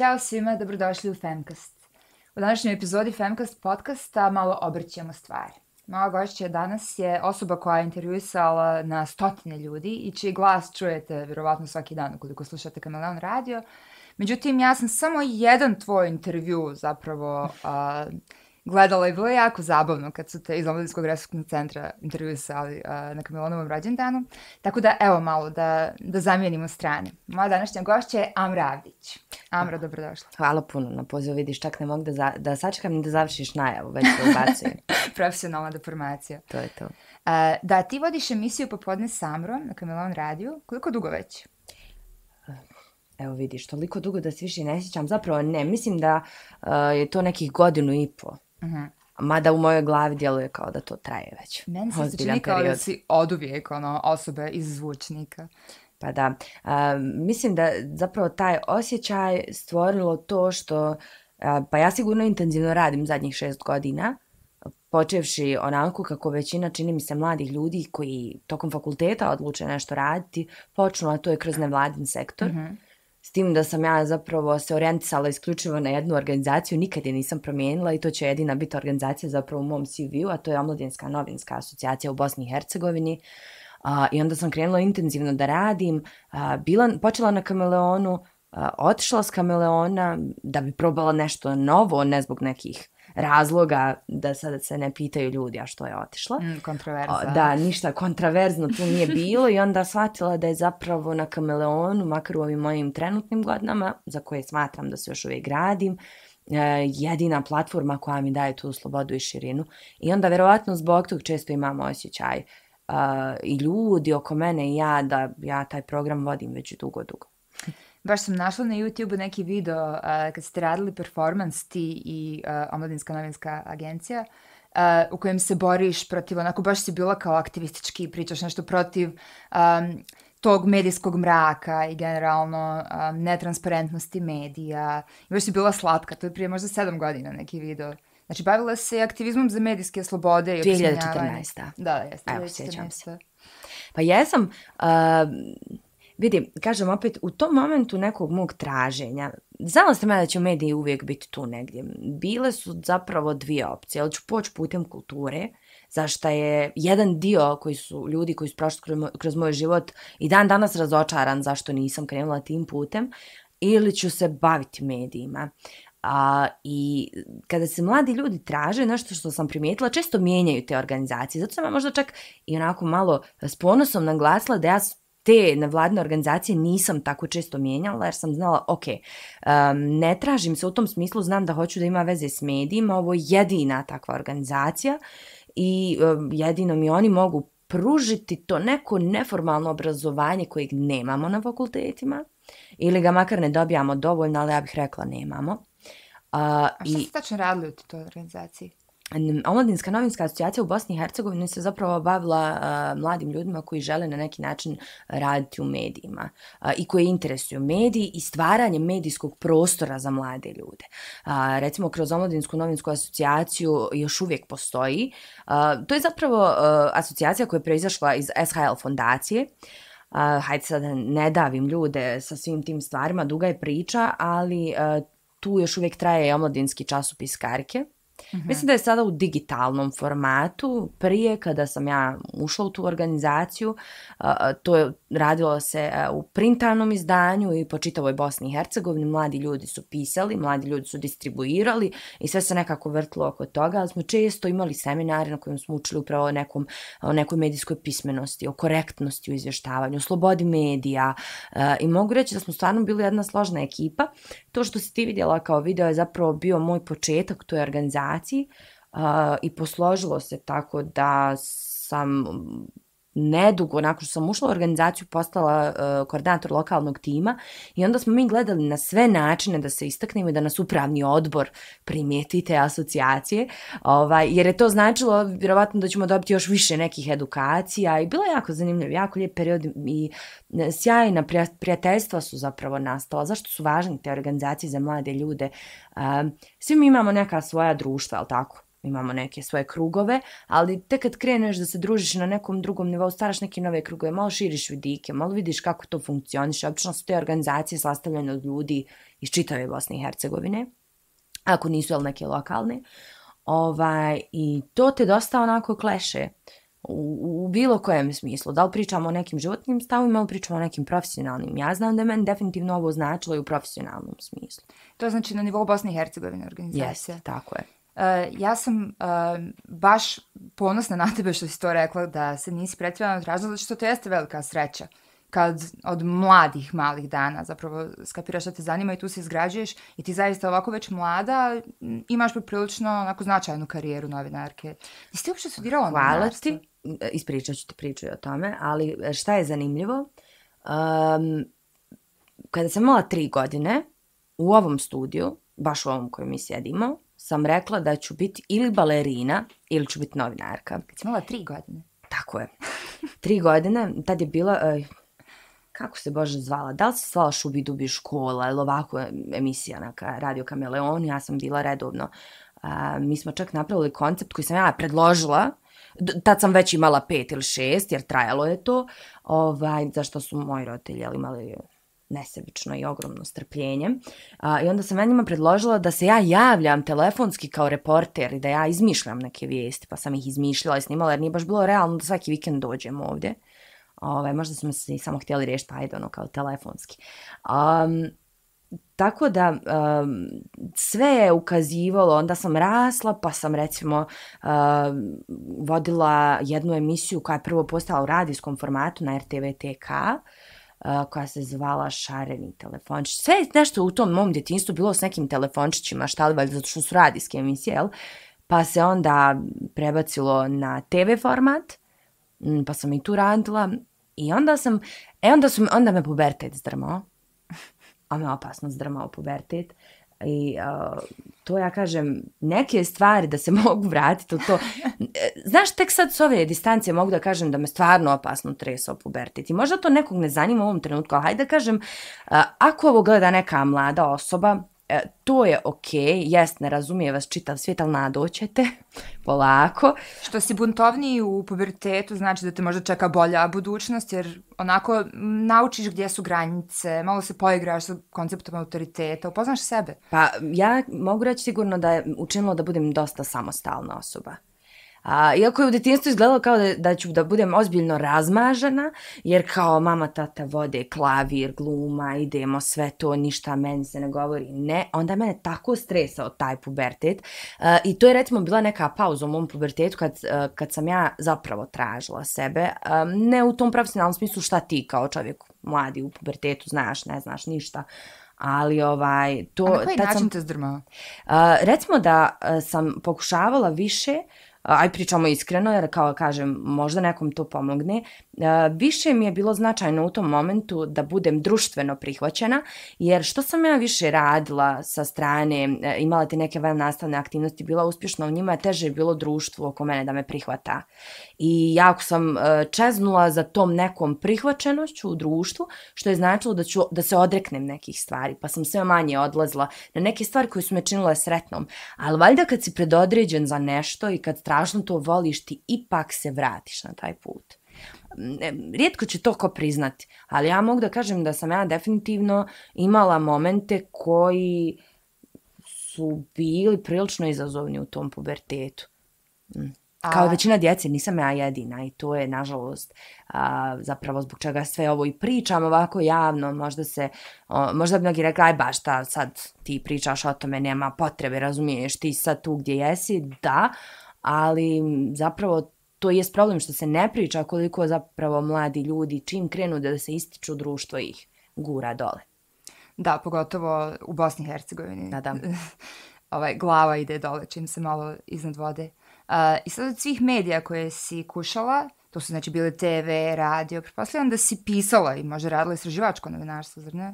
Ćao svima, dobrodošli u Femcast. U današnjoj epizodi Femcast podcasta malo obrćemo stvari. Moja gošća danas je osoba koja je intervjusala na stotine ljudi i čiji glas čujete vjerovatno svaki dan ukoliko slušate Kameleon Radio. Međutim, ja sam samo jedan tvoj intervju zapravo uh, gledala i bilo je jako zabavno kad su te iz Omladinskog resursnog centra intervjusali uh, na Kamilonovom rođendanu. Tako da evo malo da, da zamijenimo strane. Moja današnja gošća je Amra Avdić. Amra, oh. dobrodošla. Hvala puno na pozivu, vidiš, čak ne mogu da, za, da sačekam da završiš najavu, već se ubacujem. Profesionalna deformacija. To je to. Uh, da, ti vodiš emisiju popodne s Amrom na Kamilon radiju. Koliko dugo već? Eh, evo vidiš, toliko dugo da se više ne sjećam. Zapravo ne, mislim da uh, je to nekih godinu i po. Mhm. Mada u mojoj glavi djeluje kao da to traje već. Meni se čini kao da si od uvijek ono, osobe iz zvučnika. Pa da. Uh, mislim da zapravo taj osjećaj stvorilo to što... Uh, pa ja sigurno intenzivno radim zadnjih šest godina. Počevši onako kako većina čini mi se mladih ljudi koji tokom fakulteta odluče nešto raditi, počnu, a to je kroz nevladin sektor. Uh mhm. -huh. S tim da sam ja zapravo se orijentisala isključivo na jednu organizaciju, nikad je nisam promijenila i to će jedina biti organizacija zapravo u mom CV-u, a to je Omladinska novinska asocijacija u Bosni i Hercegovini. Uh, I onda sam krenula intenzivno da radim, uh, bila, počela na kameleonu, uh, otišla s kameleona da bi probala nešto novo, ne zbog nekih uh, razloga da sada se ne pitaju ljudi a što je otišla. Mm, kontroverzno. Da, ništa kontroverzno tu nije bilo i onda shvatila da je zapravo na kameleonu, makar u ovim mojim trenutnim godinama, za koje smatram da se još uvijek gradim, e, jedina platforma koja mi daje tu slobodu i širinu. I onda verovatno zbog tog često imam osjećaj e, i ljudi oko mene i ja da ja taj program vodim već dugo, dugo. Baš sam našla na YouTube neki video uh, kad ste radili performance ti i uh, omladinska novinska agencija uh, u kojem se boriš protiv, onako baš si bila kao aktivistički, pričaš nešto protiv um, tog medijskog mraka i generalno um, netransparentnosti medija. I baš si bila slatka, to je prije možda sedam godina neki video. Znači, bavila se aktivizmom za medijske slobode. I 2014. Da, da, jeste. Evo, sjećam se. Pa jesam... Uh... Vidi, kažem opet, u tom momentu nekog mog traženja, znala sam ja da će mediji uvijek biti tu negdje. Bile su zapravo dvije opcije, ali ću poći putem kulture, zašto je jedan dio koji su ljudi koji su prošli kroz, kroz moj život i dan danas razočaran zašto nisam krenula tim putem, ili ću se baviti medijima. A, I kada se mladi ljudi traže, nešto što sam primijetila, često mijenjaju te organizacije. Zato sam ja možda čak i onako malo s ponosom naglasila da ja te nevladne organizacije nisam tako često mijenjala jer sam znala, ok, um, ne tražim se u tom smislu, znam da hoću da ima veze s medijima, ovo je jedina takva organizacija i um, jedino mi oni mogu pružiti to neko neformalno obrazovanje kojeg nemamo na fakultetima ili ga makar ne dobijamo dovoljno, ali ja bih rekla nemamo. Uh, A šta i... ste tačno radili u toj organizaciji? Omladinska novinska asocijacija u Bosni i Hercegovini se zapravo bavila uh, mladim ljudima koji žele na neki način raditi u medijima uh, i koji interesuju mediji i stvaranje medijskog prostora za mlade ljude. Uh, recimo, kroz Omladinsku novinsku asocijaciju još uvijek postoji. Uh, to je zapravo uh, asocijacija koja je preizašla iz SHL fondacije. Uh, hajde sad ne davim ljude sa svim tim stvarima, duga je priča, ali uh, tu još uvijek traje omladinski časopis Karke. -hmm. Mislim da je sada u digitalnom formatu. Prije kada sam ja ušla u tu organizaciju, to je radilo se e, u printanom izdanju i po čitavoj Bosni i Hercegovini. Mladi ljudi su pisali, mladi ljudi su distribuirali i sve se nekako vrtilo oko toga. Ali smo često imali seminare na kojim smo učili upravo o, nekom, o nekoj medijskoj pismenosti, o korektnosti u izvještavanju, o slobodi medija. E, I mogu reći da smo stvarno bili jedna složna ekipa to što si ti vidjela kao video je zapravo bio moj početak toj organizaciji uh, i posložilo se tako da sam nedugo nakon što sam ušla u organizaciju postala uh, koordinator lokalnog tima i onda smo mi gledali na sve načine da se istaknemo i da nas upravni odbor primijeti te asocijacije ovaj, jer je to značilo vjerovatno da ćemo dobiti još više nekih edukacija i bilo je jako zanimljivo, jako lijep period i e, sjajna prijateljstva su zapravo nastala zašto su važne te organizacije za mlade ljude uh, svi mi imamo neka svoja društva, ali tako? imamo neke svoje krugove, ali te kad kreneš da se družiš na nekom drugom nivou, staraš neke nove krugove, malo širiš vidike, malo vidiš kako to funkcioniše, opično su te organizacije sastavljene od ljudi iz čitave Bosne i Hercegovine, ako nisu jel neke lokalne, ovaj, i to te dosta onako kleše u, u bilo kojem smislu, da li pričamo o nekim životnim stavima ili pričamo o nekim profesionalnim. Ja znam da je meni definitivno ovo značilo i u profesionalnom smislu. To znači na nivou Bosne i Hercegovine organizacije. Jeste, tako je. Eh, ja sam uh, baš ponosna na tebe što si to rekla, da se nisi pretvijala od razloga, što to jeste velika sreća kad od mladih malih dana zapravo skapiraš što te zanima i tu se izgrađuješ i ti zaista ovako već mlada mm, imaš poprilično onako značajnu karijeru novinarke. Jeste uopšte studirala ono? Hvala novinarstvo? ti. Mm, ispričat ću ti priču o tome, ali eh, šta je zanimljivo? Um, kada sam mala tri godine u ovom studiju, baš u ovom kojem mi sjedimo, sam rekla da ću biti ili balerina ili ću biti novinarka. Kad si imala tri godine. Tako je. tri godine, tad je bila, uh, kako se Bože zvala, da li se zvala Šubidubi škola ili ovako emisija na Radio Kameleon, ja sam bila redovno. Uh, mi smo čak napravili koncept koji sam ja predložila, tad sam već imala pet ili šest, jer trajalo je to, ovaj, zašto su moji roditelji imali nesebično i ogromno strpljenje. A, I onda sam ja njima predložila da se ja javljam telefonski kao reporter i da ja izmišljam neke vijesti, pa sam ih izmišljala i snimala jer nije baš bilo realno da svaki vikend dođem ovdje. Ove, ovaj, možda smo se samo htjeli riješiti, pa ajde, ono, kao telefonski. Um, tako da um, sve je ukazivalo, onda sam rasla pa sam recimo um, vodila jednu emisiju koja je prvo postala u radijskom formatu na RTVTK, koja se zvala Šareni telefončić. Sve je nešto u tom mom djetinstvu bilo s nekim telefončićima, šta li valjda, zato što su radijske emisije, jel? Pa se onda prebacilo na TV format, pa sam i tu radila. I onda sam, e onda, su, onda me pubertet zdrmao, a me opasno zdrmao pubertet. I uh, to ja kažem, neke stvari da se mogu vratiti u to. E, znaš, tek sad s ove distancije mogu da kažem da me stvarno opasno treso pubertit. I možda to nekog ne zanima u ovom trenutku, ali hajde da kažem, uh, ako ovo gleda neka mlada osoba, E, to je okej, okay, jest, ne razumije vas čitav svijet, ali nadoćete, polako. Što si buntovniji u pubertetu, znači da te možda čeka bolja budućnost, jer onako naučiš gdje su granice, malo se poigraš sa konceptom autoriteta, upoznaš sebe. Pa ja mogu reći sigurno da je učinilo da budem dosta samostalna osoba. A, iako je u detinstvu izgledalo kao da, da ću da budem ozbiljno razmažena, jer kao mama, tata vode, klavir, gluma, idemo, sve to, ništa meni se ne govori, ne, onda mene tako stresao taj pubertet. A, I to je recimo bila neka pauza u mom pubertetu kad, a, kad sam ja zapravo tražila sebe, a, ne u tom profesionalnom smislu šta ti kao čovjek mladi u pubertetu znaš, ne znaš ništa, Ali ovaj, to... A na koji način sam, te zdrmao? A, recimo da a, sam pokušavala više, a, aj pričamo iskreno jer kao kažem možda nekom to pomogne, e, više mi je bilo značajno u tom momentu da budem društveno prihvaćena jer što sam ja više radila sa strane, e, imala te neke van nastavne aktivnosti, bila uspješna u njima, teže je bilo društvo oko mene da me prihvata. I jako sam e, čeznula za tom nekom prihvaćenošću u društvu što je značilo da, ću, da se odreknem nekih stvari pa sam sve manje odlazla na neke stvari koje su me činile sretnom. Ali valjda kad si predodređen za nešto i kad strašno to voliš, ti ipak se vratiš na taj put. Mm, rijetko će to ko priznati, ali ja mogu da kažem da sam ja definitivno imala momente koji su bili prilično izazovni u tom pubertetu. Mm. Kao većina djece, nisam ja jedina i to je, nažalost, a, zapravo zbog čega sve ovo i pričam ovako javno, možda se, o, možda bi mnogi rekli, aj baš ta, sad ti pričaš o tome, nema potrebe, razumiješ, ti sad tu gdje jesi, da, ali zapravo to je problem što se ne priča koliko zapravo mladi ljudi čim krenu da se ističu društvo ih gura dole. Da, pogotovo u Bosni i Hercegovini. Da, da. ovaj, glava ide dole čim se malo iznad vode. Uh, I sad od svih medija koje si kušala, to su znači bile TV, radio, prepostavljam da si pisala i možda radila istraživačko novinarstvo, zar ne?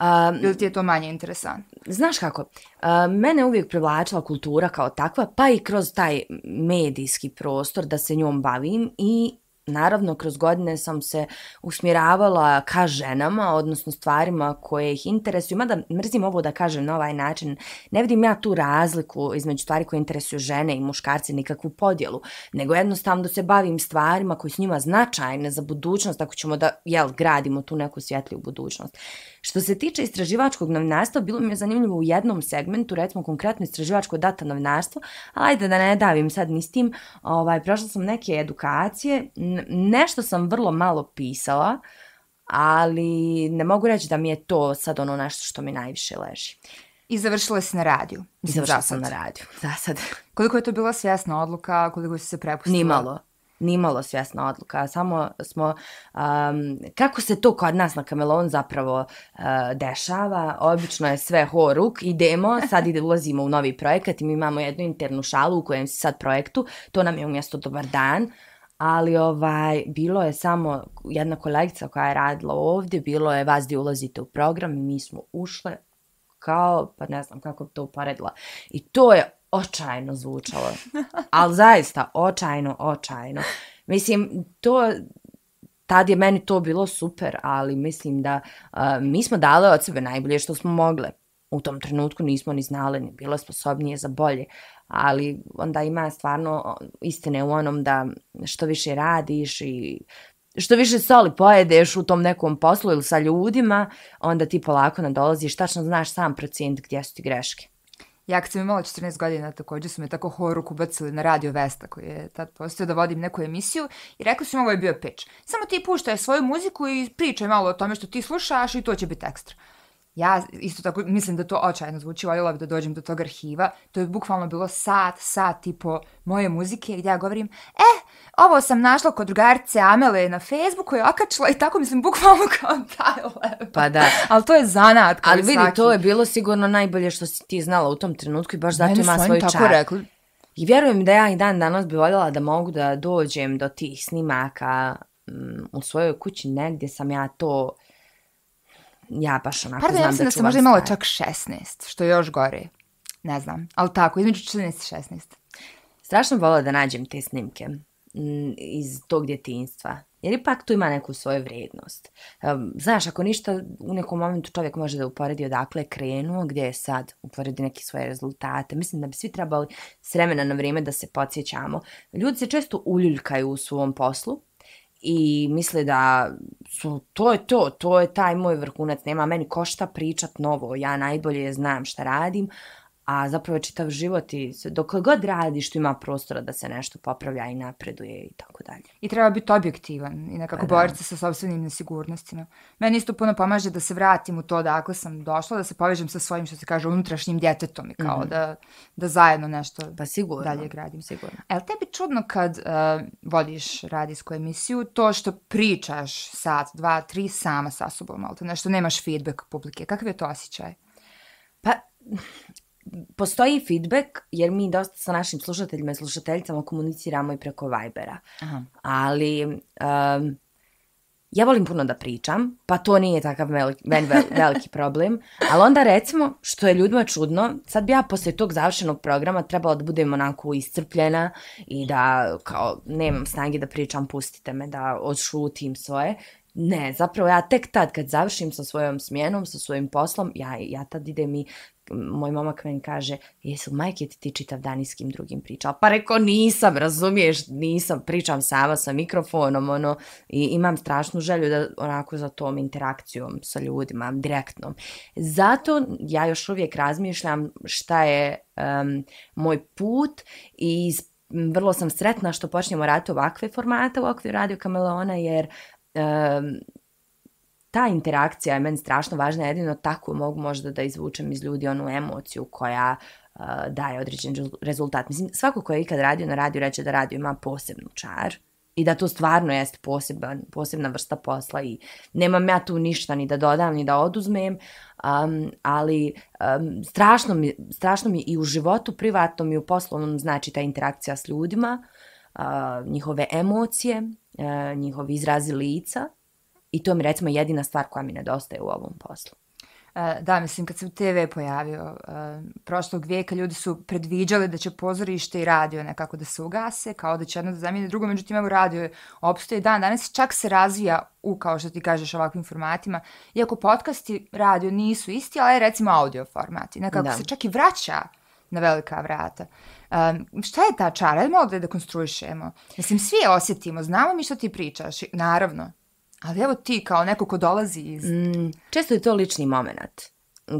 Um, Ili ti je to manje interesant? Znaš kako, uh, mene uvijek privlačila kultura kao takva, pa i kroz taj medijski prostor da se njom bavim i Naravno, kroz godine sam se usmjeravala ka ženama, odnosno stvarima koje ih interesuju. Mada mrzim ovo da kažem na ovaj način, ne vidim ja tu razliku između stvari koje interesuju žene i muškarce, nikakvu podjelu, nego jednostavno se bavim stvarima koje su njima značajne za budućnost, ako ćemo da jel, gradimo tu neku svjetliju budućnost. Što se tiče istraživačkog novinarstva, bilo mi je zanimljivo u jednom segmentu, recimo konkretno istraživačko data novinarstvo, ali ajde da ne davim sad ni s tim, ovaj, prošla sam neke edukacije, nešto sam vrlo malo pisala, ali ne mogu reći da mi je to sad ono nešto što mi najviše leži. I završila si na radiju. I završila sam na radiju, za sad. Koliko je to bila svjesna odluka, koliko si se prepustila? Nimalo, nimalo svjesna odluka. Samo smo, um, kako se to kod nas na Kamelon zapravo uh, dešava, obično je sve ho ruk, idemo, sad ide, ulazimo u novi projekat i mi imamo jednu internu šalu u kojem si sad projektu, to nam je umjesto dobar dan ali ovaj, bilo je samo jedna kolekcija koja je radila ovdje, bilo je vas gdje ulazite u program i mi smo ušle kao, pa ne znam kako bi to uporedila. I to je očajno zvučalo. Ali zaista, očajno, očajno. Mislim, to, tad je meni to bilo super, ali mislim da uh, mi smo dale od sebe najbolje što smo mogle. U tom trenutku nismo ni znali, ni bilo sposobnije za bolje. Uh, ali onda ima stvarno istine u onom da što više radiš i što više soli pojedeš u tom nekom poslu ili sa ljudima, onda ti polako nadolaziš, tačno znaš sam procent gdje su ti greške. Ja kad sam imala 14 godina, također su me tako horu kubacili na radio Vesta, koji je tad postao da vodim neku emisiju, i rekli su im ovo je bio peč. Samo ti puštaj svoju muziku i pričaj malo o tome što ti slušaš i to će biti ekstra. Ja isto tako mislim da to očajno zvuči, voljela bih da dođem do tog arhiva. To je bukvalno bilo sat, sat tipo moje muzike gdje ja govorim E, ovo sam našla kod drugarice Amele na Facebooku je okačila i tako mislim bukvalno kao taj Pa da. Ali to je zanat. Ali vidi, to je bilo sigurno najbolje što si ti znala u tom trenutku i baš zato ima svoj čar. Tako rekli. I vjerujem da ja i dan danas bi voljela da mogu da dođem do tih snimaka mm, u svojoj kući negdje sam ja to ja baš onako Pardon, znam ja da čuvam da sam možda imala čak 16, što je još gore. Ne znam, ali tako, između 14 i 16. Strašno vola da nađem te snimke mm, iz tog djetinstva. Jer ipak tu ima neku svoju vrednost. Znaš, ako ništa, u nekom momentu čovjek može da uporedi odakle je krenuo, gdje je sad, uporedi neke svoje rezultate. Mislim da bi svi trebali s vremena na vrijeme da se podsjećamo. Ljudi se često uljuljkaju u svom poslu, i misle da su, to je to, to je taj moj vrhunac, nema meni ko šta pričat novo, ja najbolje znam šta radim, a zapravo je čitav život i dok god radi što ima prostora da se nešto popravlja i napreduje i tako dalje. I treba biti objektivan i nekako pa boriti se sa sobstvenim nesigurnostima. Meni isto puno pomaže da se vratim u to da ako sam došla da se povežem sa svojim što se kaže unutrašnjim djetetom i kao mm -hmm. da, da zajedno nešto pa sigurno, dalje gradim. Sigurno. E li tebi čudno kad uh, e, vodiš radijsku emisiju to što pričaš sat, dva, tri sama sa sobom, ali to nešto nemaš feedback publike, kakav je to osjećaj? Pa postoji feedback, jer mi dosta sa našim slušateljima i slušateljicama komuniciramo i preko Vibera. Aha. Ali... Um, Ja volim puno da pričam, pa to nije takav veliki, veliki problem. Ali onda recimo, što je ljudima čudno, sad bi ja posle tog završenog programa trebala da budem onako iscrpljena i da kao nemam snage da pričam, pustite me, da odšutim svoje. Ne, zapravo ja tek tad kad završim sa svojom smjenom, sa svojim poslom, ja, ja tad idem i moj momak meni kaže, jesu majke ti ti čitav dan i s kim drugim pričao? Pa reko nisam, razumiješ, nisam, pričam sama sa mikrofonom, ono, i imam strašnu želju da onako za tom interakcijom sa ljudima, direktnom. Zato ja još uvijek razmišljam šta je um, moj put i vrlo sam sretna što počnemo raditi ovakve formate u okviru Radio Kameleona, jer um, ta interakcija je meni strašno važna, jedino tako mogu možda da izvučem iz ljudi onu emociju koja uh, daje određen rezultat. Mislim, svako ko je ikad radio na radiju reće da radio ima posebnu čar i da to stvarno jeste poseban, posebna vrsta posla i nemam ja tu ništa ni da dodam ni da oduzmem, um, ali um, strašno, mi, strašno mi i u životu privatnom i u poslovnom znači ta interakcija s ljudima, uh, njihove emocije, uh, njihovi izrazi lica, I to mi recimo jedina stvar koja mi nedostaje u ovom poslu. E, da, mislim, kad se TV pojavio e, prošlog vijeka, ljudi su predviđali da će pozorište i radio nekako da se ugase, kao da će jedno da zamijene drugo, međutim, evo radio opstoje dan. Danas čak se razvija u, kao što ti kažeš, ovakvim formatima. Iako podcasti radio nisu isti, ali recimo audio formati. Nekako da. se čak i vraća na velika vrata. Um, šta je ta čara? Ajde malo da je da konstruišemo. Mislim, svi je osjetimo. Znamo mi što ti pričaš. Naravno, Ali evo ti kao neko ko dolazi iz... Mm, često je to lični moment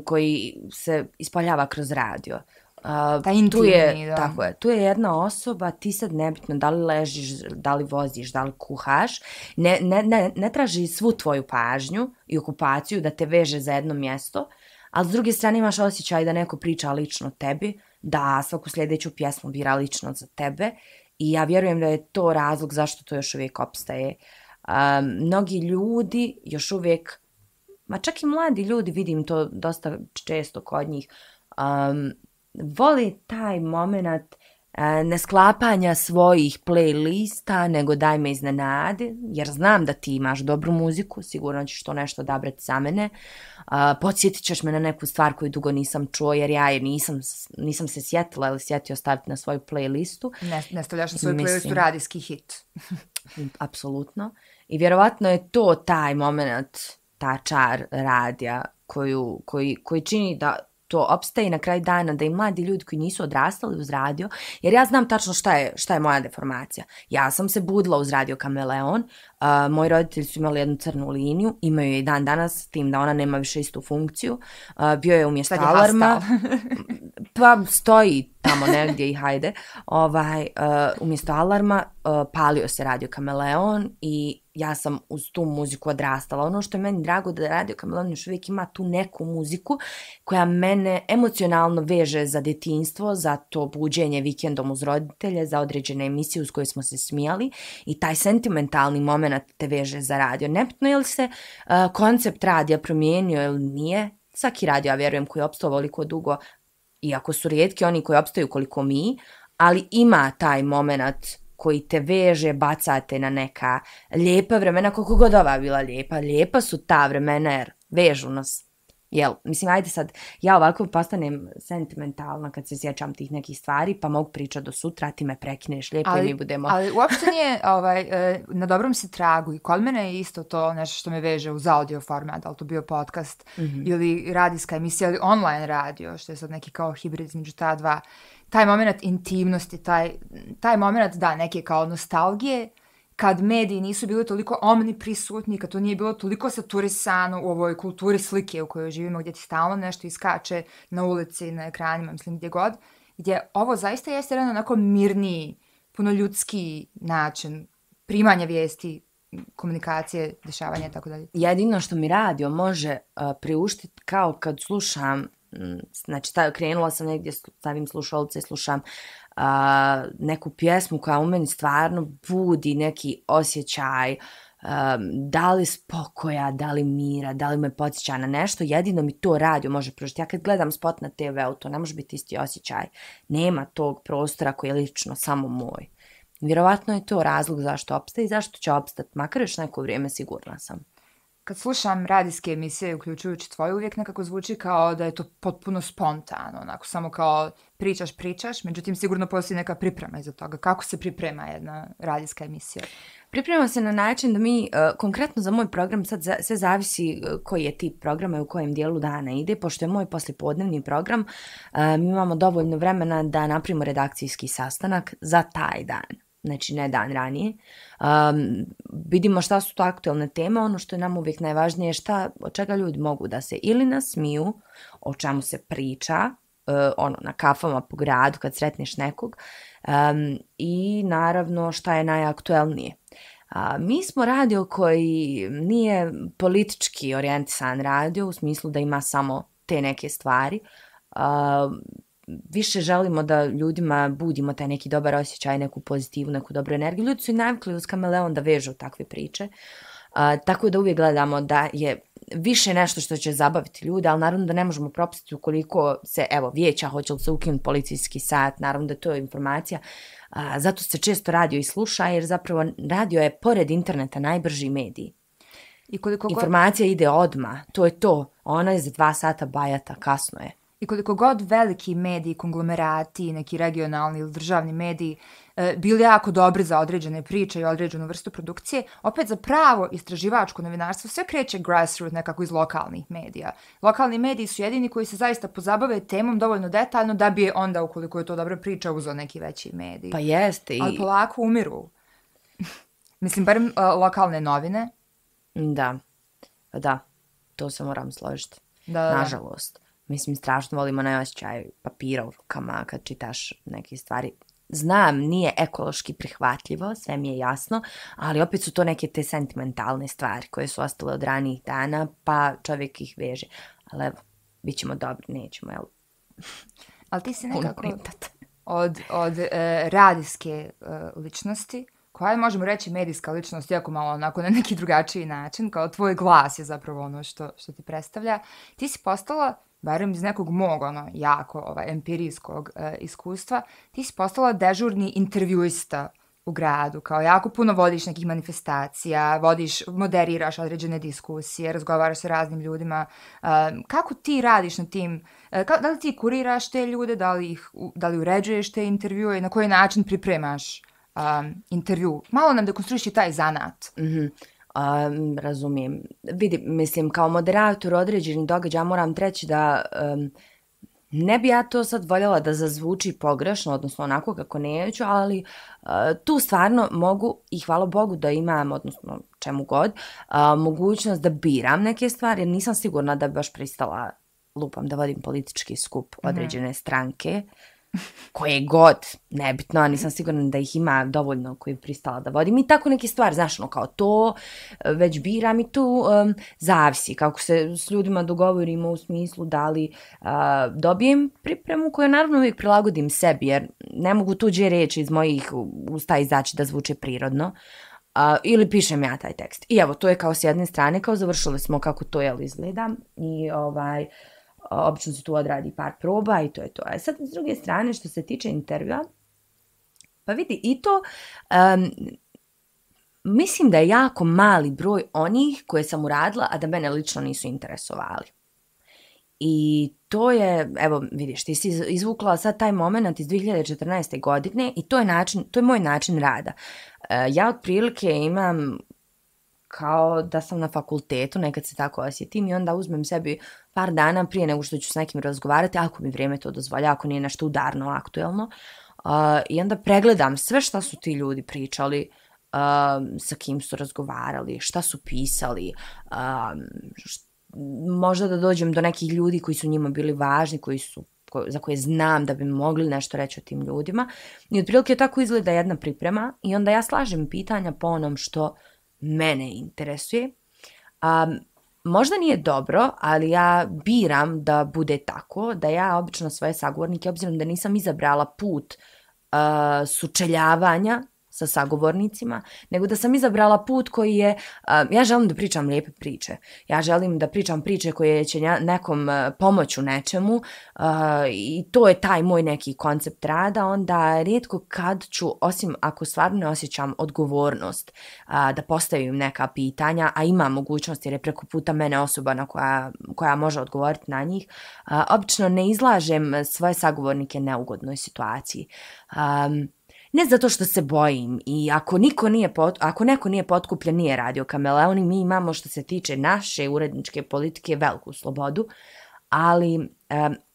koji se ispaljava kroz radio. Uh, Ta intimni, tu je, da. Tako je, tu je jedna osoba, ti sad nebitno da li ležiš, da li voziš, da li kuhaš, ne, ne, ne, ne traži svu tvoju pažnju i okupaciju da te veže za jedno mjesto, ali s druge strane imaš osjećaj da neko priča lično tebi, da svaku sljedeću pjesmu bira lično za tebe i ja vjerujem da je to razlog zašto to još uvijek opstaje. Uh, um, mnogi ljudi još uvijek, ma čak i mladi ljudi, vidim to dosta često kod njih, um, voli taj moment ne sklapanja svojih playlista, nego daj me iznenadi, jer znam da ti imaš dobru muziku, sigurno ćeš to nešto odabrati za mene. podsjetit ćeš me na neku stvar koju dugo nisam čuo, jer ja je nisam, nisam se sjetila ili sjetio staviti na svoju playlistu. Ne, ne stavljaš na svoju playlistu radijski hit. Apsolutno. I vjerovatno je to taj moment, ta čar radija koju, koji, koji čini da to opstaje na kraj dana, da i mladi ljudi koji nisu odrastali uz radio, jer ja znam tačno šta je, šta je moja deformacija. Ja sam se budla uz radio kameleon, Uh, moji roditelji su imali jednu crnu liniju, imaju je i dan danas, tim da ona nema više istu funkciju. Uh, bio je umjesto je alarma. pa stoji tamo negdje i hajde. Ovaj, uh, umjesto alarma uh, palio se Radio Kameleon i ja sam uz tu muziku odrastala. Ono što je meni drago da Radio Kameleon još uvijek ima tu neku muziku koja mene emocionalno veže za detinstvo, za to buđenje vikendom uz roditelje, za određene emisije uz koje smo se smijali i taj sentimentalni moment vremena te veže za radio. Neptno je li se uh, koncept radija promijenio ili nije? Svaki radio, ja vjerujem, koji je opstao ovoliko dugo, iako su rijetki oni koji opstaju koliko mi, ali ima taj moment koji te veže, bacate na neka lijepa vremena, koliko god ova bila lijepa, lijepa su ta vremena jer vežu nas Jel, mislim, ajde sad, ja ovako postanem sentimentalna kad se sjećam tih nekih stvari, pa mogu pričati do sutra, ti me prekineš, lijepo ali, mi budemo. Ali uopšte nije, ovaj, e, na dobrom se tragu i kod mene je isto to nešto što me veže uz audio format, ali to bio podcast mm -hmm. ili radijska emisija ili online radio, što je sad neki kao hibrid između ta dva. Taj moment intimnosti, taj, taj moment, da, neke kao nostalgije, kad mediji nisu bili toliko omniprisutni, kad to nije bilo toliko saturisano u ovoj kulturi slike u kojoj živimo, gdje ti stalno nešto iskače na ulici, na ekranima, mislim gdje god, gdje ovo zaista jeste jedan onako mirniji, puno ljudski način primanja vijesti, komunikacije, dešavanja i tako dalje. Jedino što mi radio može uh, priuštiti kao kad slušam, znači taj, krenula sam negdje, stavim slušalce i slušam uh, a, neku pjesmu koja u meni stvarno budi neki osjećaj Um, da li spokoja, da li mira, da li me podsjeća na nešto, jedino mi to radio može prožiti. Ja kad gledam spot na TV, to ne može biti isti osjećaj. Nema tog prostora koji je lično samo moj. Vjerovatno je to razlog zašto opstaje i zašto će opstati, makar još neko vrijeme sigurna sam kad slušam radijske emisije, uključujući tvoje, uvijek nekako zvuči kao da je to potpuno spontano, onako samo kao pričaš, pričaš, međutim sigurno postoji neka priprema iza toga. Kako se priprema jedna radijska emisija? Priprema se na način da mi, e, konkretno za moj program, sad sve zavisi e, koji je tip programa i u kojem dijelu dana ide, pošto je moj poslipodnevni program, e, mi imamo dovoljno vremena da napravimo redakcijski sastanak za taj dan znači ne dan ranije. Um, vidimo šta su to aktuelne teme, ono što je nam uvijek najvažnije je šta, od čega ljudi mogu da se ili nasmiju, o čemu se priča, uh, ono, na kafama po gradu kad sretneš nekog, um, i naravno šta je najaktuelnije. Uh, mi smo radio koji nije politički orijentisan radio, u smislu da ima samo te neke stvari, uh, više želimo da ljudima budimo taj neki dobar osjećaj, neku pozitivu, neku dobru energiju. Ljudi su i navikli uz kameleon da vežu takve priče. A, tako da uvijek gledamo da je više nešto što će zabaviti ljude, ali naravno da ne možemo propustiti ukoliko se, evo, vijeća, hoće li se ukinuti policijski sat, naravno da to je informacija. A, zato se često radio i sluša, jer zapravo radio je pored interneta najbrži mediji. I koliko god... Informacija ide odma, to je to. Ona je za dva sata bajata, kasno je. I koliko god veliki mediji, konglomerati, neki regionalni ili državni mediji e, bili jako dobri za određene priče i određenu vrstu produkcije, opet za pravo istraživačko novinarstvo sve kreće grassroots nekako iz lokalnih medija. Lokalni mediji su jedini koji se zaista pozabave temom dovoljno detaljno da bi je onda, ukoliko je to dobra priča, uzao neki veći medij. Pa jeste. I... Ali polako umiru. Mislim, barem e, lokalne novine. Da. Pa da. To se moram složiti. Da, da. Nažalost. Mislim, strašno volimo najosjećaj papira u rukama kad čitaš neke stvari. Znam, nije ekološki prihvatljivo, sve mi je jasno, ali opet su to neke te sentimentalne stvari koje su ostale od ranijih dana, pa čovjek ih veže. Ali evo, bit ćemo dobri, nećemo, jel? Ali ti si nekako od, od e, radijske e, ličnosti, koja je, možemo reći, medijska ličnost, jako malo onako na neki drugačiji način, kao tvoj glas je zapravo ono što, što te predstavlja, ti si postala barem iz nekog mog ono, jako ovaj, empirijskog e, iskustva, ti si postala dežurni intervjuista u gradu, kao jako puno vodiš nekih manifestacija, vodiš, moderiraš određene diskusije, razgovaraš sa raznim ljudima. E, kako ti radiš na tim, e, kao, da li ti kuriraš te ljude, da li, ih, da li uređuješ te intervjue, na koji način pripremaš um, intervju. Malo nam da konstruiš taj zanat. Mm -hmm. Um, razumijem. Vidi, mislim, kao moderator određenih događaja moram treći da... Um, ne bi ja to sad voljela da zazvuči pogrešno, odnosno onako kako neću, ali uh, tu stvarno mogu i hvala Bogu da imam, odnosno čemu god, uh, mogućnost da biram neke stvari, jer nisam sigurna da bi baš pristala lupam da vodim politički skup mhm. određene mm -hmm. stranke koje god, nebitno, nisam sigurna da ih ima dovoljno koji bi pristala da vodim i tako neke stvari, znaš, no, kao to, e, već biram i tu um, zavisi kako se s ljudima dogovorimo u smislu da li uh, dobijem pripremu koju naravno uvijek prilagodim sebi jer ne mogu tuđe reći iz mojih usta izaći da zvuče prirodno. Uh, ili pišem ja taj tekst. I evo, to je kao s jedne strane, kao završili smo kako to jel, izgleda i ovaj... Uh, obično se tu odradi par proba i to je to. A e sad, s druge strane, što se tiče intervjua, pa vidi, i to, um, mislim da je jako mali broj onih koje sam uradila, a da mene lično nisu interesovali. I to je, evo, vidiš, ti si izvukla sad taj moment iz 2014. godine i to je, način, to je moj način rada. E, ja otprilike imam kao da sam na fakultetu, nekad se tako osjetim i onda uzmem sebi par dana prije nego što ću s nekim razgovarati, ako mi vrijeme to dozvolja, ako nije nešto udarno, aktuelno. Uh, I onda pregledam sve šta su ti ljudi pričali, uh, sa kim su razgovarali, šta su pisali, uh, št, možda da dođem do nekih ljudi koji su njima bili važni, koji su ko, za koje znam da bi mogli nešto reći o tim ljudima. I otprilike tako izgleda jedna priprema i onda ja slažem pitanja po onom što uh, mene interesuje. Um, možda nije dobro, ali ja biram da bude tako, da ja obično svoje sagovornike, obzirom da nisam izabrala put uh, sučeljavanja sa sagovornicima, nego da sam izabrala put koji je, ja želim da pričam lijepe priče, ja želim da pričam priče koje će nekom pomoću nečemu i to je taj moj neki koncept rada, onda rijetko kad ću, osim ako stvarno ne osjećam odgovornost da postavim neka pitanja, a ima mogućnosti jer je preko puta mene osoba na koja, koja može odgovoriti na njih, obično ne izlažem svoje sagovornike neugodnoj situaciji ne zato što se bojim i ako niko nije pot, ako neko nije potkupljen nije radio kameleon i mi imamo što se tiče naše uredničke politike veliku slobodu ali um,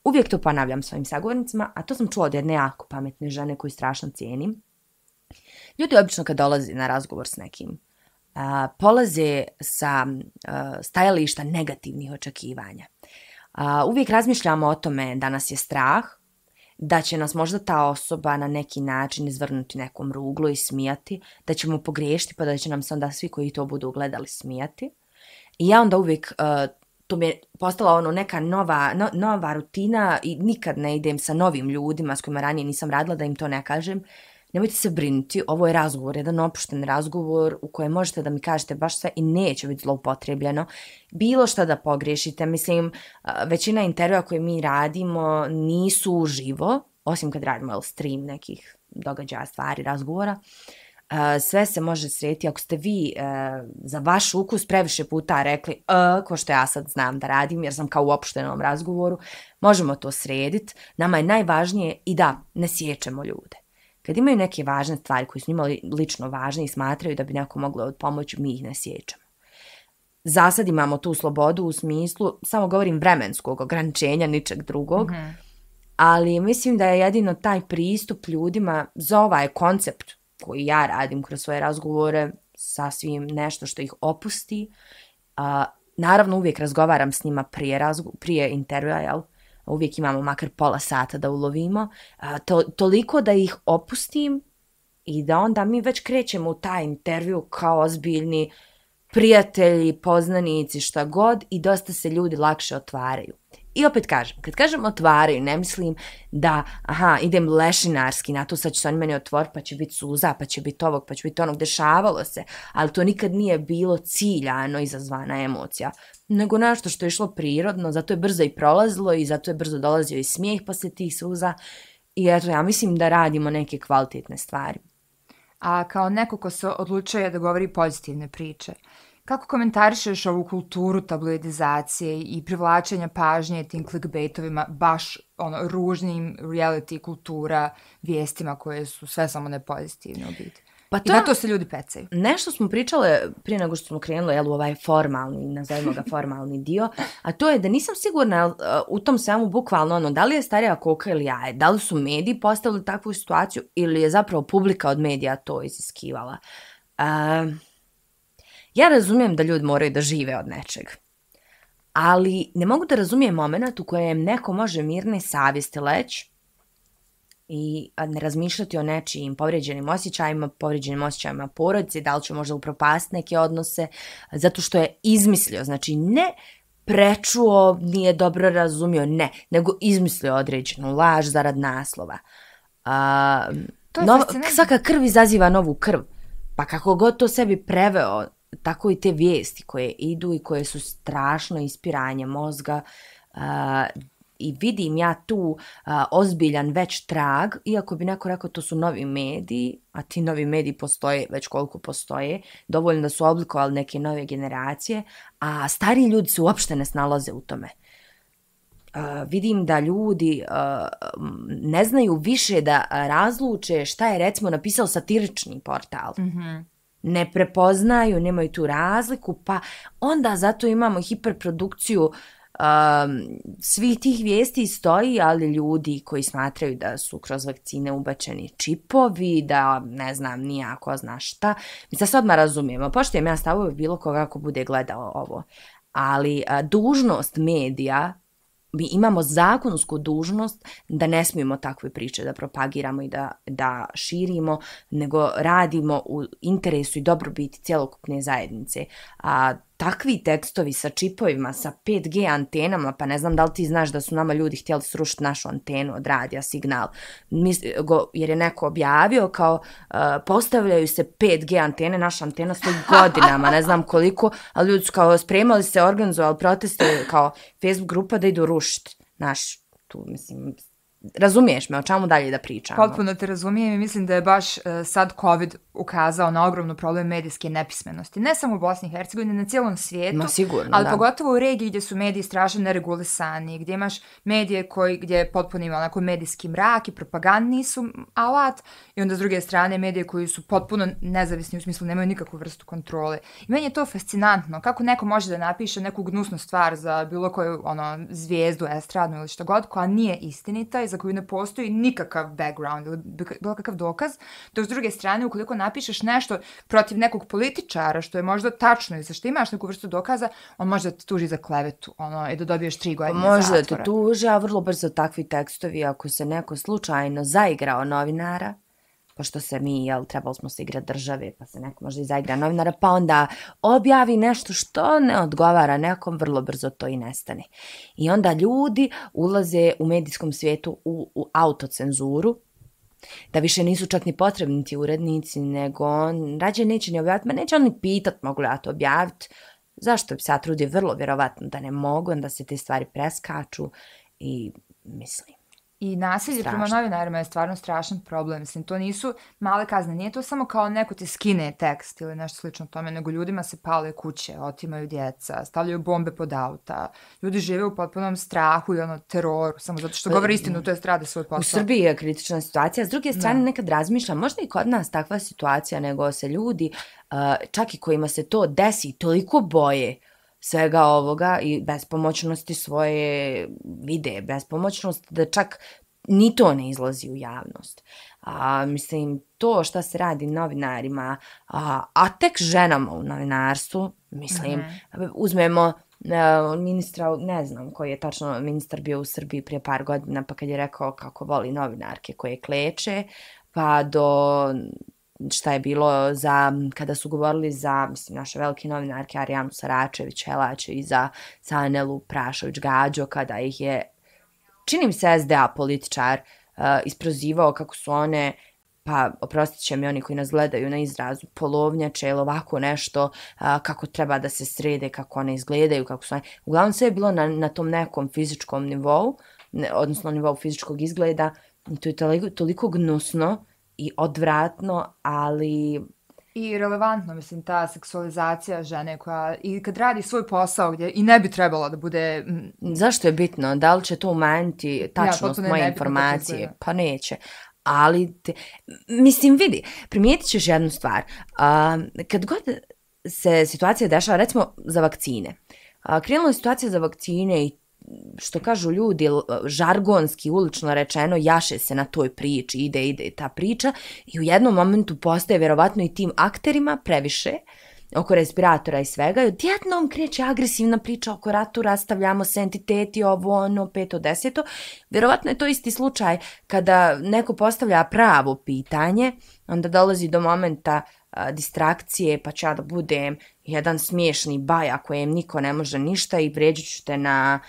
uvijek to ponavljam svojim sagovornicima a to sam čula od jedne jako pametne žene koju strašno cijenim ljudi obično kad dolaze na razgovor s nekim uh, polaze sa uh, stajališta negativnih očekivanja uh, uvijek razmišljamo o tome da nas je strah da će nas možda ta osoba na neki način izvrnuti nekom ruglu i smijati, da ćemo pogriješiti pa da će nam se onda svi koji to budu gledali smijati. I ja onda uvijek, uh, to mi je postala ono neka nova, no, nova rutina i nikad ne idem sa novim ljudima s kojima ranije nisam radila da im to ne kažem, uh, nemojte se brinuti, ovo je razgovor, jedan opušten razgovor u kojem možete da mi kažete baš sve i neće biti zloupotrebljeno. Bilo šta da pogrešite, mislim, većina intervjua koje mi radimo nisu uživo, osim kad radimo stream nekih događaja, stvari, razgovora. Sve se može sreti ako ste vi e, za vaš ukus previše puta rekli e, ko što ja sad znam da radim jer sam kao u opuštenom razgovoru, možemo to srediti. Nama je najvažnije i da ne sjećemo ljude kad imaju neke važne stvari koje su njima lično važne i smatraju da bi neko moglo od pomoći, mi ih ne sjećamo. Za sad imamo tu slobodu u smislu, samo govorim vremenskog ograničenja, ničeg drugog, mm -hmm. ali mislim da je jedino taj pristup ljudima za ovaj koncept koji ja radim kroz svoje razgovore, sa svim nešto što ih opusti. A, naravno, uvijek razgovaram s njima prije, razgo prije intervjua, jel? Mm uvijek imamo makar pola sata da ulovimo, to, toliko da ih opustim i da onda mi već krećemo u taj intervju kao ozbiljni prijatelji, poznanici, šta god i dosta se ljudi lakše otvaraju. I opet kažem, kad kažem otvaraju, ne mislim da, aha, idem lešinarski na to, sad će se on meni otvor, pa će biti suza, pa će biti ovog, pa će biti onog, dešavalo se, ali to nikad nije bilo ciljano izazvana emocija, nego nešto što je išlo prirodno, zato je brzo i prolazilo i zato je brzo dolazio i smijeh posle tih suza i eto, ja mislim da radimo neke kvalitetne stvari. A kao neko ko se odlučuje da govori pozitivne priče, Kako komentarišeš ovu kulturu tabloidizacije i privlačenja pažnje tim clickbaitovima, baš ono, ružnim reality kultura, vijestima koje su sve samo nepozitivne u biti? Pa to, I na to se ljudi pecaju. Nešto smo pričale prije nego što smo krenuli jel, u ovaj formalni, nazovimo ga formalni dio, a to je da nisam sigurna e, u tom samu bukvalno ono, da li je starija koka ili jaje, da li su mediji postavili takvu situaciju ili je zapravo publika od medija to iziskivala. Uh, Ja razumijem da ljudi moraju da žive od nečeg. Ali ne mogu da razumijem moment u kojem neko može mirne savjeste leći i ne razmišljati o nečijim povređenim osjećajima, povređenim osjećajima porodice, da li će možda upropast neke odnose, zato što je izmislio, znači ne prečuo, nije dobro razumio, ne, nego izmislio određenu laž zarad naslova. A, to je no, svaka krv izaziva novu krv. Pa kako god to sebi preveo, tako i te vijesti koje idu i koje su strašno ispiranje mozga a, i vidim ja tu a, ozbiljan već trag, iako bi neko rekao to su novi mediji, a ti novi mediji postoje već koliko postoje, dovoljno da su oblikovali neke nove generacije, a stari ljudi se uopšte ne snalaze u tome. Uh, vidim da ljudi uh, ne znaju više da razluče šta je recimo napisao satirični portal. Mm -hmm ne prepoznaju, nemaju tu razliku, pa onda zato imamo hiperprodukciju um, svih tih vijesti stoji, ali ljudi koji smatraju da su kroz vakcine ubačeni čipovi, da ne znam nijako zna šta. Mi se sad odmah razumijemo, je ja stavu bilo koga ako bude gledao ovo. Ali a, dužnost medija mi imamo zakonsku dužnost da ne smijemo takve priče da propagiramo i da, da širimo, nego radimo u interesu i dobrobiti cjelokupne zajednice. A takvi tekstovi sa čipovima, sa 5G antenama, pa ne znam da li ti znaš da su nama ljudi htjeli srušiti našu antenu od radija signal, Mis, go, jer je neko objavio kao e, postavljaju se 5G antene, naša antena sto godinama, ne znam koliko, ali ljudi su kao spremali se, organizovali proteste kao Facebook grupa da idu rušiti naš, tu mislim, razumiješ me o čemu dalje da pričam. Potpuno te razumijem i mislim da je baš e, sad COVID ukazao na ogromnu problem medijske nepismenosti. Ne samo u Bosni i Hercegovini, na cijelom svijetu. No, sigurno, ali da. pogotovo u regiji gdje su mediji strašno neregulisani, gdje imaš medije koji, gdje je potpuno ima onako medijski mrak i propagandni su alat i onda s druge strane medije koji su potpuno nezavisni u smislu nemaju nikakvu vrstu kontrole. I meni je to fascinantno kako neko može da napiše neku gnusnu stvar za bilo koju ono, zvijezdu, estradnu ili što god, koja nije istinita za koju ne postoji nikakav background, ili bilo kakav dokaz, dok s druge strane, ukoliko napišeš nešto protiv nekog političara, što je možda tačno i za što imaš neku vrstu dokaza, on može da te tuži za klevetu, ono, i da dobiješ tri pa godine zatvora. Može da te tuži, a vrlo brzo takvi tekstovi, ako se neko slučajno zaigrao novinara, pošto se mi, jel, trebali smo se igrati države, pa se neko možda izaigra novinara, pa onda objavi nešto što ne odgovara nekom, vrlo brzo to i nestane. I onda ljudi ulaze u medijskom svijetu u, u autocenzuru, da više nisu čak ni potrebni ti urednici, nego on rađe neće ni objaviti, ma neće oni pitat mogu li ja to objaviti, zašto bi se trudio vrlo vjerovatno da ne mogu, onda se te stvari preskaču i mislim. I nasilje prema novinarima je stvarno strašan problem. Mislim, to nisu male kazne. Nije to samo kao neko ti skine tekst ili nešto slično tome, nego ljudima se pale kuće, otimaju djeca, stavljaju bombe pod auta. Ljudi žive u potpunom strahu i ono, teroru, samo zato što pa govori istinu, to je strade svoj posao. U Srbiji je kritična situacija. S druge strane, no. nekad razmišljam, možda i kod nas takva situacija, nego se ljudi, čak i kojima se to desi, toliko boje, svega ovoga i bespomoćnosti svoje vide, bespomoćnost da čak ni to ne izlazi u javnost. A, mislim, to što se radi novinarima, a, a tek ženama u novinarstvu, mislim, Aha. uzmemo uh, ministra, ne znam koji je tačno ministar bio u Srbiji prije par godina, pa kad je rekao kako voli novinarke koje kleče, pa do šta je bilo za, kada su govorili za, mislim, naše velike novinarke Arijanu Saračević, Helaće i za Sanelu Prašović Gađo, kada ih je, činim se SDA političar, uh, isprozivao kako su one, pa oprostit će mi oni koji nas gledaju na izrazu, polovnjače ili ovako nešto, uh, kako treba da se srede, kako one izgledaju, kako su one. Uglavnom sve je bilo na, na tom nekom fizičkom nivou, ne, odnosno nivou fizičkog izgleda, i to je toliko, toliko gnusno, i odvratno, ali i relevantno, mislim, ta seksualizacija žene koja, i kad radi svoj posao gdje i ne bi trebala da bude... Zašto je bitno? Da li će to umanjiti tačnost ja, moje informacije? Ne pa neće. Ali, te, mislim, vidi, primijetit ćeš jednu stvar. Uh, kad god se situacija dešava, recimo za vakcine, uh, krenula je situacija za vakcine i što kažu ljudi, žargonski, ulično rečeno, jaše se na toj priči, ide, ide ta priča i u jednom momentu postaje vjerovatno i tim akterima previše, oko respiratora i svega, i odjednom kreće agresivna priča oko ratu, rastavljamo se entiteti, ovo, ono, peto, deseto. Vjerovatno je to isti slučaj kada neko postavlja pravo pitanje, onda dolazi do momenta uh, distrakcije, pa ću ja da budem jedan smiješni baja kojem niko ne može ništa i vređit ću te na,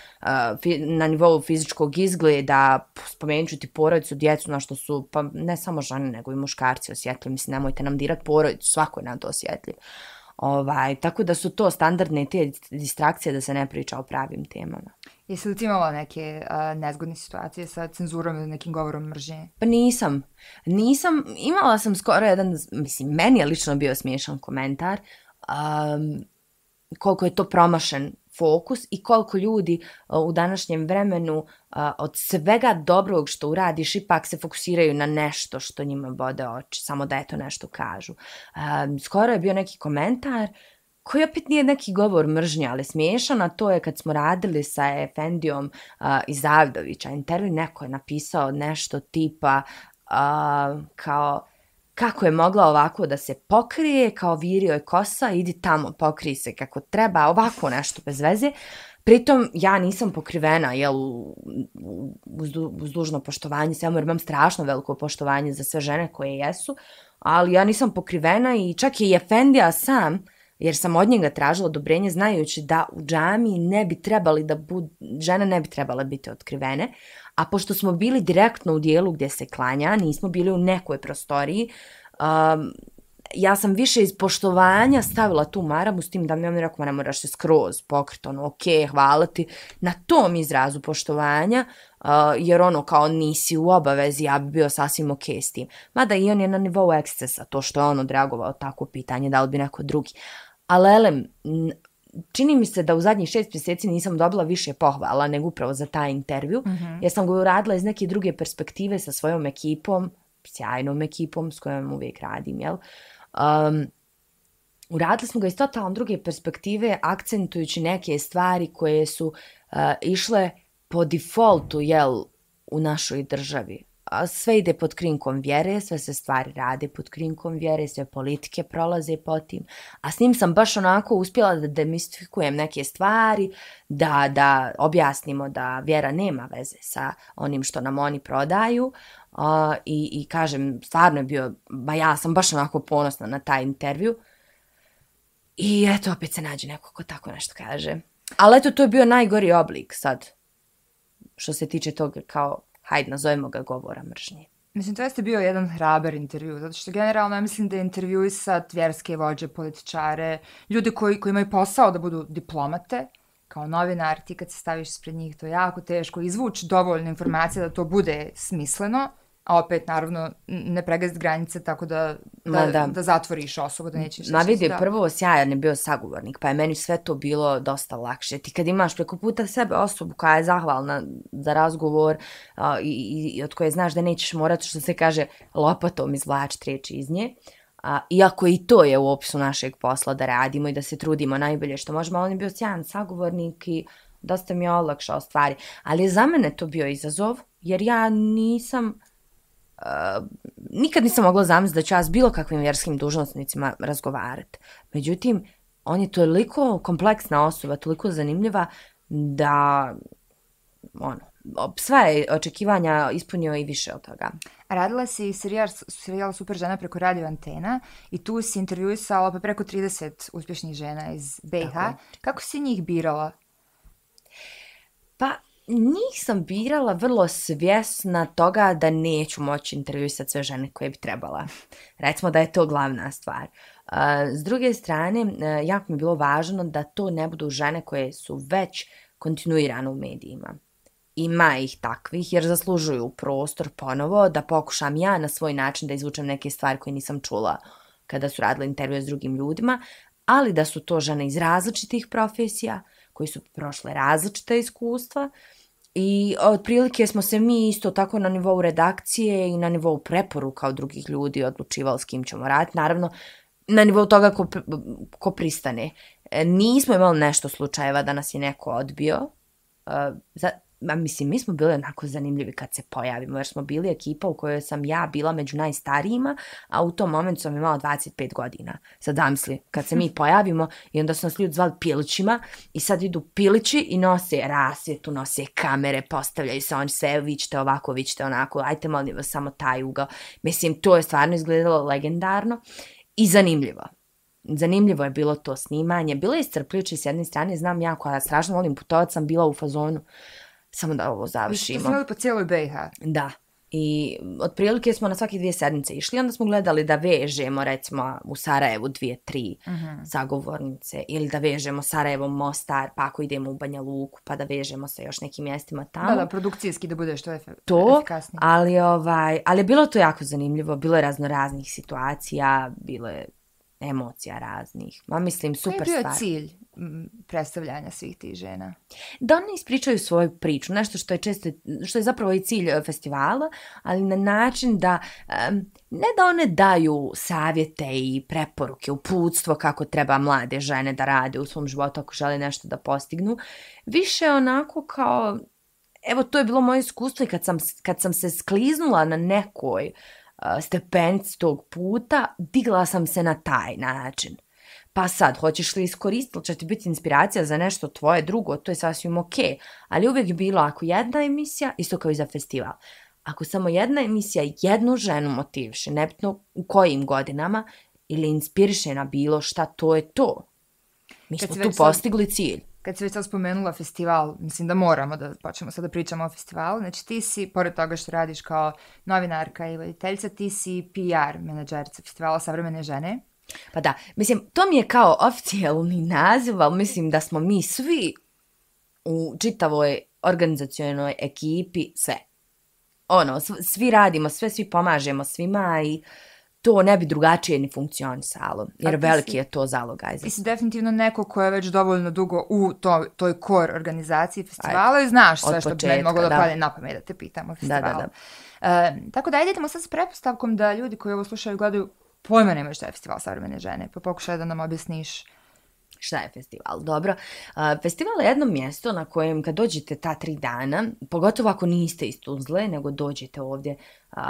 na nivou fizičkog izgleda, spomenut ću ti porodicu, djecu, na što su, pa ne samo žene, nego i muškarci osjetljivi, mislim, nemojte nam dirat porodicu, svako je na to osjetljiv. Ovaj, tako da su to standardne te distrakcije da se ne priča o pravim temama. Jesi li ti imala neke uh, nezgodne situacije sa cenzurom ili nekim govorom mržnje? Pa nisam. Nisam. Imala sam skoro jedan, mislim, meni je lično bio smiješan komentar um, koliko je to promašen fokus i koliko ljudi uh, u današnjem vremenu uh, od svega dobrog što uradiš ipak se fokusiraju na nešto što njima bode oči, samo da je to nešto kažu. Um, skoro je bio neki komentar uh, koji opet nije neki govor mržnje, ali smiješan, to je kad smo radili sa Efendijom uh, iz Avdovića, intervju neko je napisao nešto tipa uh, kao kako je mogla ovako da se pokrije, kao virio je kosa, idi tamo, pokrije se kako treba, ovako nešto bez veze. Pritom, ja nisam pokrivena, jel, uz, uz dužno poštovanje, samo jer imam strašno veliko poštovanje za sve žene koje jesu, ali ja nisam pokrivena i čak je i Efendija sam, uh, jer sam od njega tražila odobrenje znajući da u džami ne bi trebali da bud, žena ne bi trebala biti otkrivene, a pošto smo bili direktno u dijelu gdje se klanja, nismo bili u nekoj prostoriji, um, ja sam više iz poštovanja stavila tu maramu s tim da mi on rekao, ne moraš se skroz pokriti, ono, ok, hvala ti, na tom izrazu poštovanja, uh, jer ono, kao nisi u obavezi, ja bi bio sasvim ok s tim. Mada i on je na nivou ekscesa, to što je on dragovao tako pitanje, da li bi neko drugi. Ali elem, čini mi se da u zadnjih šest mjeseci nisam dobila više pohvala nego upravo za taj intervju. Mm -hmm. Ja sam ga uradila iz neke druge perspektive sa svojom ekipom, sjajnom ekipom s kojom uvijek radim, jel? Um, uradili smo ga iz totalno druge perspektive akcentujući neke stvari koje su uh, išle po defaultu, jel, u našoj državi sve ide pod krinkom vjere, sve se stvari rade pod krinkom vjere, sve politike prolaze po tim. A s njim sam baš onako uspjela da demistifikujem neke stvari, da, da objasnimo da vjera nema veze sa onim što nam oni prodaju. Uh, i, I kažem, stvarno je bio, ba ja sam baš onako ponosna na taj intervju. I eto, opet se nađe neko ko tako nešto kaže. Ali eto, to je bio najgori oblik sad, što se tiče toga kao hajde nazovemo ga govora mržnje. Mislim, to jeste bio jedan hraber intervju, zato što generalno ja mislim da je sa tvjerske vođe, političare, ljude koji, koji imaju posao da budu diplomate, kao novinar, ti kad se staviš spred njih, to je jako teško, izvuči dovoljno informacije da to bude smisleno, a opet naravno ne pregazit granice tako da, da, da, da zatvoriš osobu, da nećeš... Ma vidi, da... prvo sjajan je bio sagovornik, pa je meni sve to bilo dosta lakše. Ti kad imaš preko puta sebe osobu koja je zahvalna za razgovor a, i, i, od koje znaš da nećeš morati, što se kaže, lopatom izvlačiti riječi iz nje, a, iako i to je u opisu našeg posla da radimo i da se trudimo najbolje što možemo, on je bio sjajan sagovornik i dosta mi je olakšao stvari. Ali za mene to bio izazov, jer ja nisam... Eh, nikad nisam mogla zamisliti da ću ja s bilo kakvim vjerskim dužnostnicima razgovarati. Međutim, on je toliko kompleksna osoba, toliko zanimljiva da ono, sva je očekivanja ispunio i više od toga. Radila se i serijal, serijal Super žena preko radio antena i tu si intervjuisala pa preko 30 uspješnih žena iz BiH. Tako. Kako si njih birala? Pa, njih sam birala vrlo svjesna toga da neću moći intervjuisati sve žene koje bi trebala. Recimo da je to glavna stvar. Uh, s druge strane, uh, jako mi je bilo važno da to ne budu žene koje su već kontinuirano u medijima. Ima ih takvih jer zaslužuju prostor ponovo da pokušam ja na svoj način da izvučem neke stvari koje nisam čula kada su radile intervjue s drugim ljudima, ali da su to žene iz različitih profesija, koji su prošle različita iskustva uh, I otprilike smo se mi isto tako na nivou redakcije i na nivou preporuka od drugih ljudi odlučivali s kim ćemo raditi. Naravno, na nivou toga ko, ko pristane. E, nismo imali nešto slučajeva da nas je neko odbio. E, za, Ma, mislim, mi smo bili onako zanimljivi kad se pojavimo, jer smo bili ekipa u kojoj sam ja bila među najstarijima, a u tom momentu sam imala 25 godina. Sad zamisli, kad se mi pojavimo i onda su nas ljudi zvali pilićima i sad idu pilići i nose rasvjetu, nose kamere, postavljaju se oni sve, vi ćete ovako, vi ćete onako, ajte molim vas samo taj ugao. Mislim, to je stvarno izgledalo legendarno i zanimljivo. Zanimljivo je bilo to snimanje. Bilo je iscrpljuće s jedne strane, znam ja koja strašno volim putovat, sam bila u fazonu samo da ovo završimo. Mi smo po cijeloj BiH. Da. I otprilike smo na svake dvije sedmice išli, onda smo gledali da vežemo recimo u Sarajevu dvije, tri uh mhm. -huh. zagovornice ili da vežemo Sarajevo, Mostar, pa ako idemo u Banja Luku pa da vežemo sa još nekim mjestima tamo. Da, da, produkcijski da bude što efe, to, efikasnije. To, ali, ovaj, ali je bilo to jako zanimljivo, bilo je razno raznih situacija, bilo je emocija raznih. Ma mislim, super stvar. Koji je bio cilj predstavljanja svih tih žena? Da oni ispričaju svoju priču, nešto što je, često, što je zapravo i cilj e, festivala, ali na način da, ne da one daju savjete i preporuke, uputstvo kako treba mlade žene da rade u svom životu ako žele nešto da postignu, više onako kao, evo to je bilo moje iskustvo i kad sam, kad sam se skliznula na nekoj uh, Eh, stepenci tog puta, digla sam se na taj način. Pa sad, hoćeš li iskoristiti, će ti biti inspiracija za nešto tvoje drugo, to je sasvim ok. Ali uvijek je bilo ako jedna emisija, isto kao i za festival, ako samo jedna emisija jednu ženu motiviše, nebitno u kojim godinama, ili inspiriše na bilo šta, to je to. Mi smo tu postigli cilj kad si već sad spomenula festival, mislim da moramo da počnemo sada da pričamo o festivalu, znači ti si, pored toga što radiš kao novinarka i voditeljca, ti si PR menadžerica festivala Savremene žene. Pa da, mislim, to mi je kao oficijalni naziv, ali mislim da smo mi svi u čitavoj organizacijonoj ekipi sve. Ono, svi radimo sve, svi pomažemo svima i uh, to ne bi drugačije ni funkcionisalo, jer si, veliki je to zalogaj. Ti si definitivno neko ko je već dovoljno dugo u to, toj kor organizaciji festivala Ajde, i znaš sve početka, što bi mogo da pade na pamet da te pitam o festivalu. Da, da, da. Uh, tako da, idemo sad s prepostavkom da ljudi koji ovo slušaju i gledaju pojma nemaju šta je festival savremene žene, pa pokušaj da nam objasniš šta je festival. Dobro, uh, festival je jedno mjesto na kojem kad dođete ta tri dana, pogotovo ako niste iz Tuzle, nego dođete ovdje uh,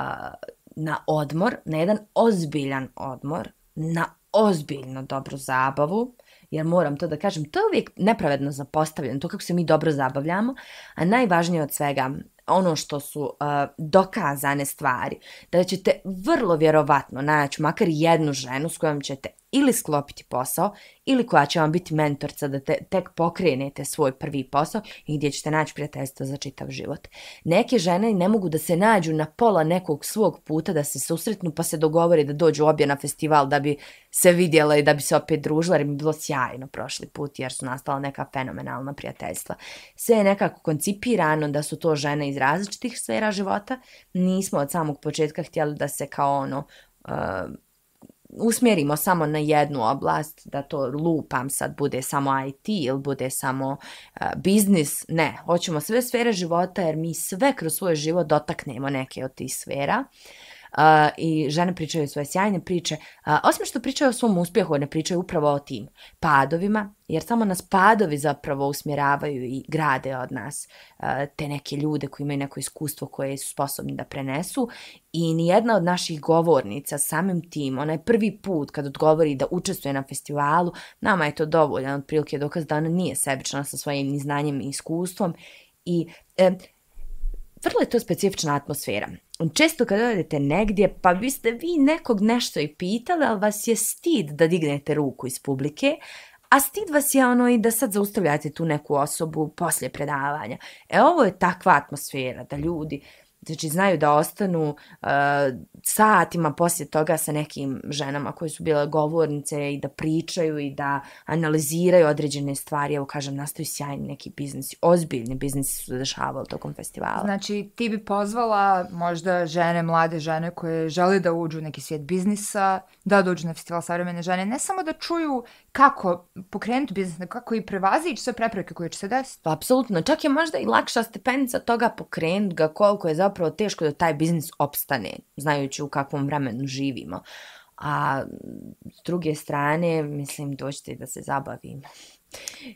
na odmor, na jedan ozbiljan odmor, na ozbiljno dobru zabavu, jer moram to da kažem, to je uvijek nepravedno zapostavljeno, to kako se mi dobro zabavljamo, a najvažnije od svega, ono što su uh, dokazane stvari, da ćete vrlo vjerovatno naći makar jednu ženu s kojom ćete ili sklopiti posao ili koja će vam biti mentorca da te, tek pokrenete svoj prvi posao i gdje ćete naći prijateljstvo za čitav život. Neke žene ne mogu da se nađu na pola nekog svog puta da se susretnu pa se dogovore da dođu obje na festival da bi se vidjela i da bi se opet družila jer im je bilo sjajno prošli put jer su nastala neka fenomenalna prijateljstva. Sve je nekako koncipirano da su to žene iz različitih sfera života. Nismo od samog početka htjeli da se kao ono uh, usmjerimo samo na jednu oblast, da to lupam sad bude samo IT ili bude samo uh, biznis, ne, hoćemo sve sfere života jer mi sve kroz svoj život dotaknemo neke od tih sfera. Uh, Uh, I žene pričaju svoje sjajne priče. Uh, osim što pričaju o svom uspjehu, ne pričaju upravo o tim padovima, jer samo nas padovi zapravo usmjeravaju i grade od nas uh, te neke ljude koji imaju neko iskustvo koje su sposobni da prenesu. I ni jedna od naših govornica samim tim, ona je prvi put kad odgovori da učestvuje na festivalu, nama je to dovoljan otprilike dokaz da ona nije sebična sa svojim znanjem i iskustvom. I... Uh, vrlo je to specifična atmosfera. Često kad odete negdje, pa biste vi nekog nešto i pitali, ali vas je stid da dignete ruku iz publike, a stid vas je ono i da sad zaustavljate tu neku osobu poslije predavanja. E ovo je takva atmosfera da ljudi, Znači, znaju da ostanu uh, satima poslije toga sa nekim ženama koje su bile govornice i da pričaju i da analiziraju određene stvari. Evo kažem, nastaju sjajni neki biznis, ozbiljni biznis su dešavali tokom festivala. Znači, ti bi pozvala možda žene, mlade žene koje žele da uđu u neki svijet biznisa, da dođu na festival savremene žene, ne samo da čuju kako pokrenuti biznis, kako i prevazići sve prepreke koje će se desiti. Apsolutno, čak je možda i lakša stepenica toga pokrenuti ga koliko je za zapravo teško da taj biznis opstane, znajući u kakvom vremenu živimo. A s druge strane, mislim, doćete da se zabavimo.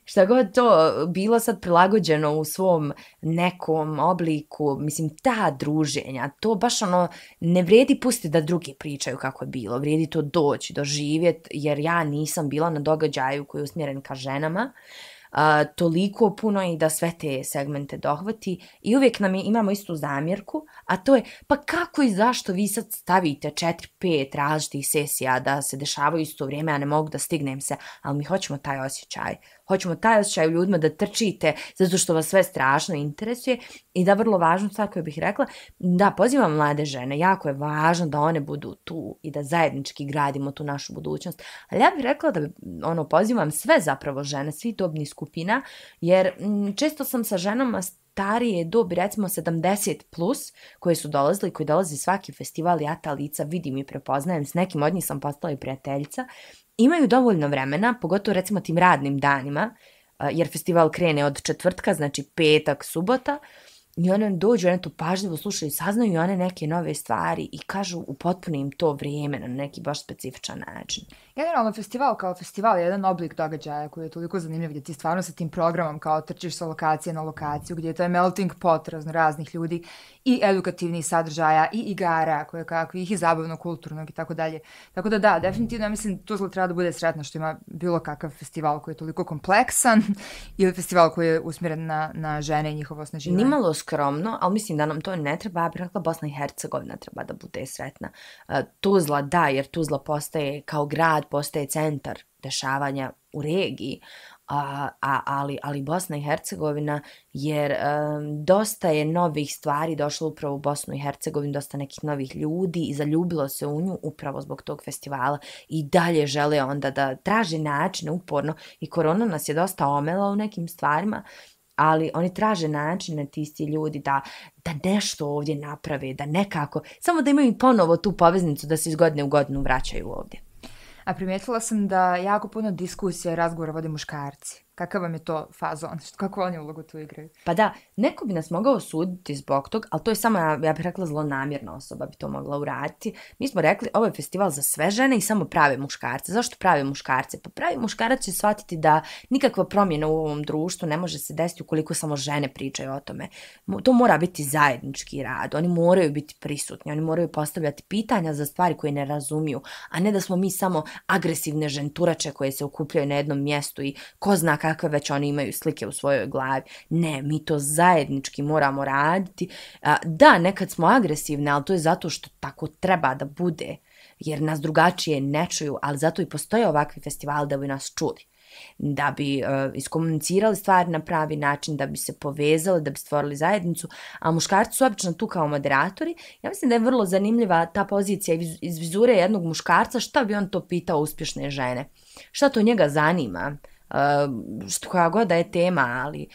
Šta god to bilo sad prilagođeno u svom nekom obliku, mislim, ta druženja, to baš ono, ne vredi pustiti da drugi pričaju kako je bilo, vredi to doći, doživjeti, jer ja nisam bila na događaju koji je usmjeren ka ženama, uh, a, toliko puno i da sve te segmente dohvati i uvijek nam je, imamo istu zamjerku, a to je pa kako i zašto vi sad stavite 4-5 različitih sesija da se dešavaju isto vrijeme, a ne mogu da stignem se, ali mi hoćemo taj osjećaj hoćemo taj osjećaj u ljudima da trčite zato što vas sve strašno interesuje i da vrlo važno stvar koju bih rekla da pozivam mlade žene, jako je važno da one budu tu i da zajednički gradimo tu našu budućnost ali ja bih rekla da ono pozivam sve zapravo žene, svi dobni skupina jer često sam sa ženama starije dobi, recimo 70 plus, koje su dolazili koji dolazi svaki festival, ja ta lica vidim i prepoznajem, s nekim od njih sam postala i prijateljica, imaju dovoljno vremena, pogotovo recimo tim radnim danima, jer festival krene od četvrtka, znači petak, subota, i one dođu, one to pažljivo slušaju, saznaju one neke nove stvari i kažu upotpuno im to vrijeme na neki baš specifičan način. Generalno, festival kao festival je jedan oblik događaja koji je toliko zanimljiv gdje ti stvarno sa tim programom kao trčiš sa lokacije na lokaciju, gdje je taj melting pot razno raznih ljudi i edukativnih sadržaja i igara koje kakvih i zabavno kulturnog i tako dalje. Tako da da, definitivno ja mislim Tuzla treba da bude sretna što ima bilo kakav festival koji je toliko kompleksan ili festival koji je usmjeren na, na žene i njihovo osnaživanje. Nimalo skromno, ali mislim da nam to ne treba, a bih rekla Bosna i Hercegovina treba da bude sretna. E, Tuzla da, jer Tuzla postaje kao grad, postaje centar dešavanja u regiji a, a, ali, ali Bosna i Hercegovina, jer um, dosta je novih stvari došlo upravo u Bosnu i Hercegovinu, dosta nekih novih ljudi i zaljubilo se u nju upravo zbog tog festivala i dalje žele onda da traže načine uporno i korona nas je dosta omela u nekim stvarima, ali oni traže način na tisti ljudi da, da nešto ovdje naprave, da nekako, samo da imaju ponovo tu poveznicu da se iz godine u godinu vraćaju ovdje a primijetila sam da jako puno diskusija i razgovora vode muškarci kakav vam je to fazon, kako oni ulogu tu igraju. Pa da, neko bi nas mogao suditi zbog tog, ali to je samo, ja, ja bih rekla, zlonamjerna osoba bi to mogla uraditi. Mi smo rekli, ovo je festival za sve žene i samo prave muškarce. Zašto prave muškarce? Pa pravi muškarac će shvatiti da nikakva promjena u ovom društvu ne može se desiti ukoliko samo žene pričaju o tome. To mora biti zajednički rad, oni moraju biti prisutni, oni moraju postavljati pitanja za stvari koje ne razumiju, a ne da smo mi samo agresivne ženturače koje se okupljaju na jednom mjestu i ko zna kakve već oni imaju slike u svojoj glavi. Ne, mi to zajednički moramo raditi. Da, nekad smo agresivne, ali to je zato što tako treba da bude, jer nas drugačije ne čuju, ali zato i postoje ovakvi festivali da bi nas čuli da bi uh, iskomunicirali stvari na pravi način, da bi se povezali, da bi stvorili zajednicu, a muškarci su obično tu kao moderatori. Ja mislim da je vrlo zanimljiva ta pozicija iz vizure jednog muškarca, šta bi on to pitao uspješne žene? Šta to njega zanima? što koja god da je tema, ali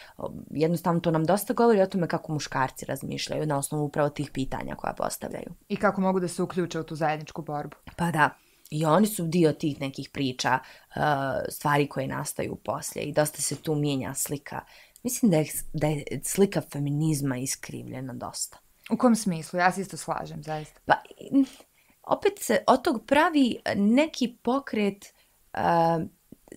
jednostavno to nam dosta govori o tome kako muškarci razmišljaju na osnovu upravo tih pitanja koja postavljaju. I kako mogu da se uključe u tu zajedničku borbu. Pa da, i oni su dio tih nekih priča, e, stvari koje nastaju poslije i dosta se tu mijenja slika. Mislim da je, da je slika feminizma iskrivljena dosta. U kom smislu? Ja se isto slažem, zaista. Pa, opet se od tog pravi neki pokret... E,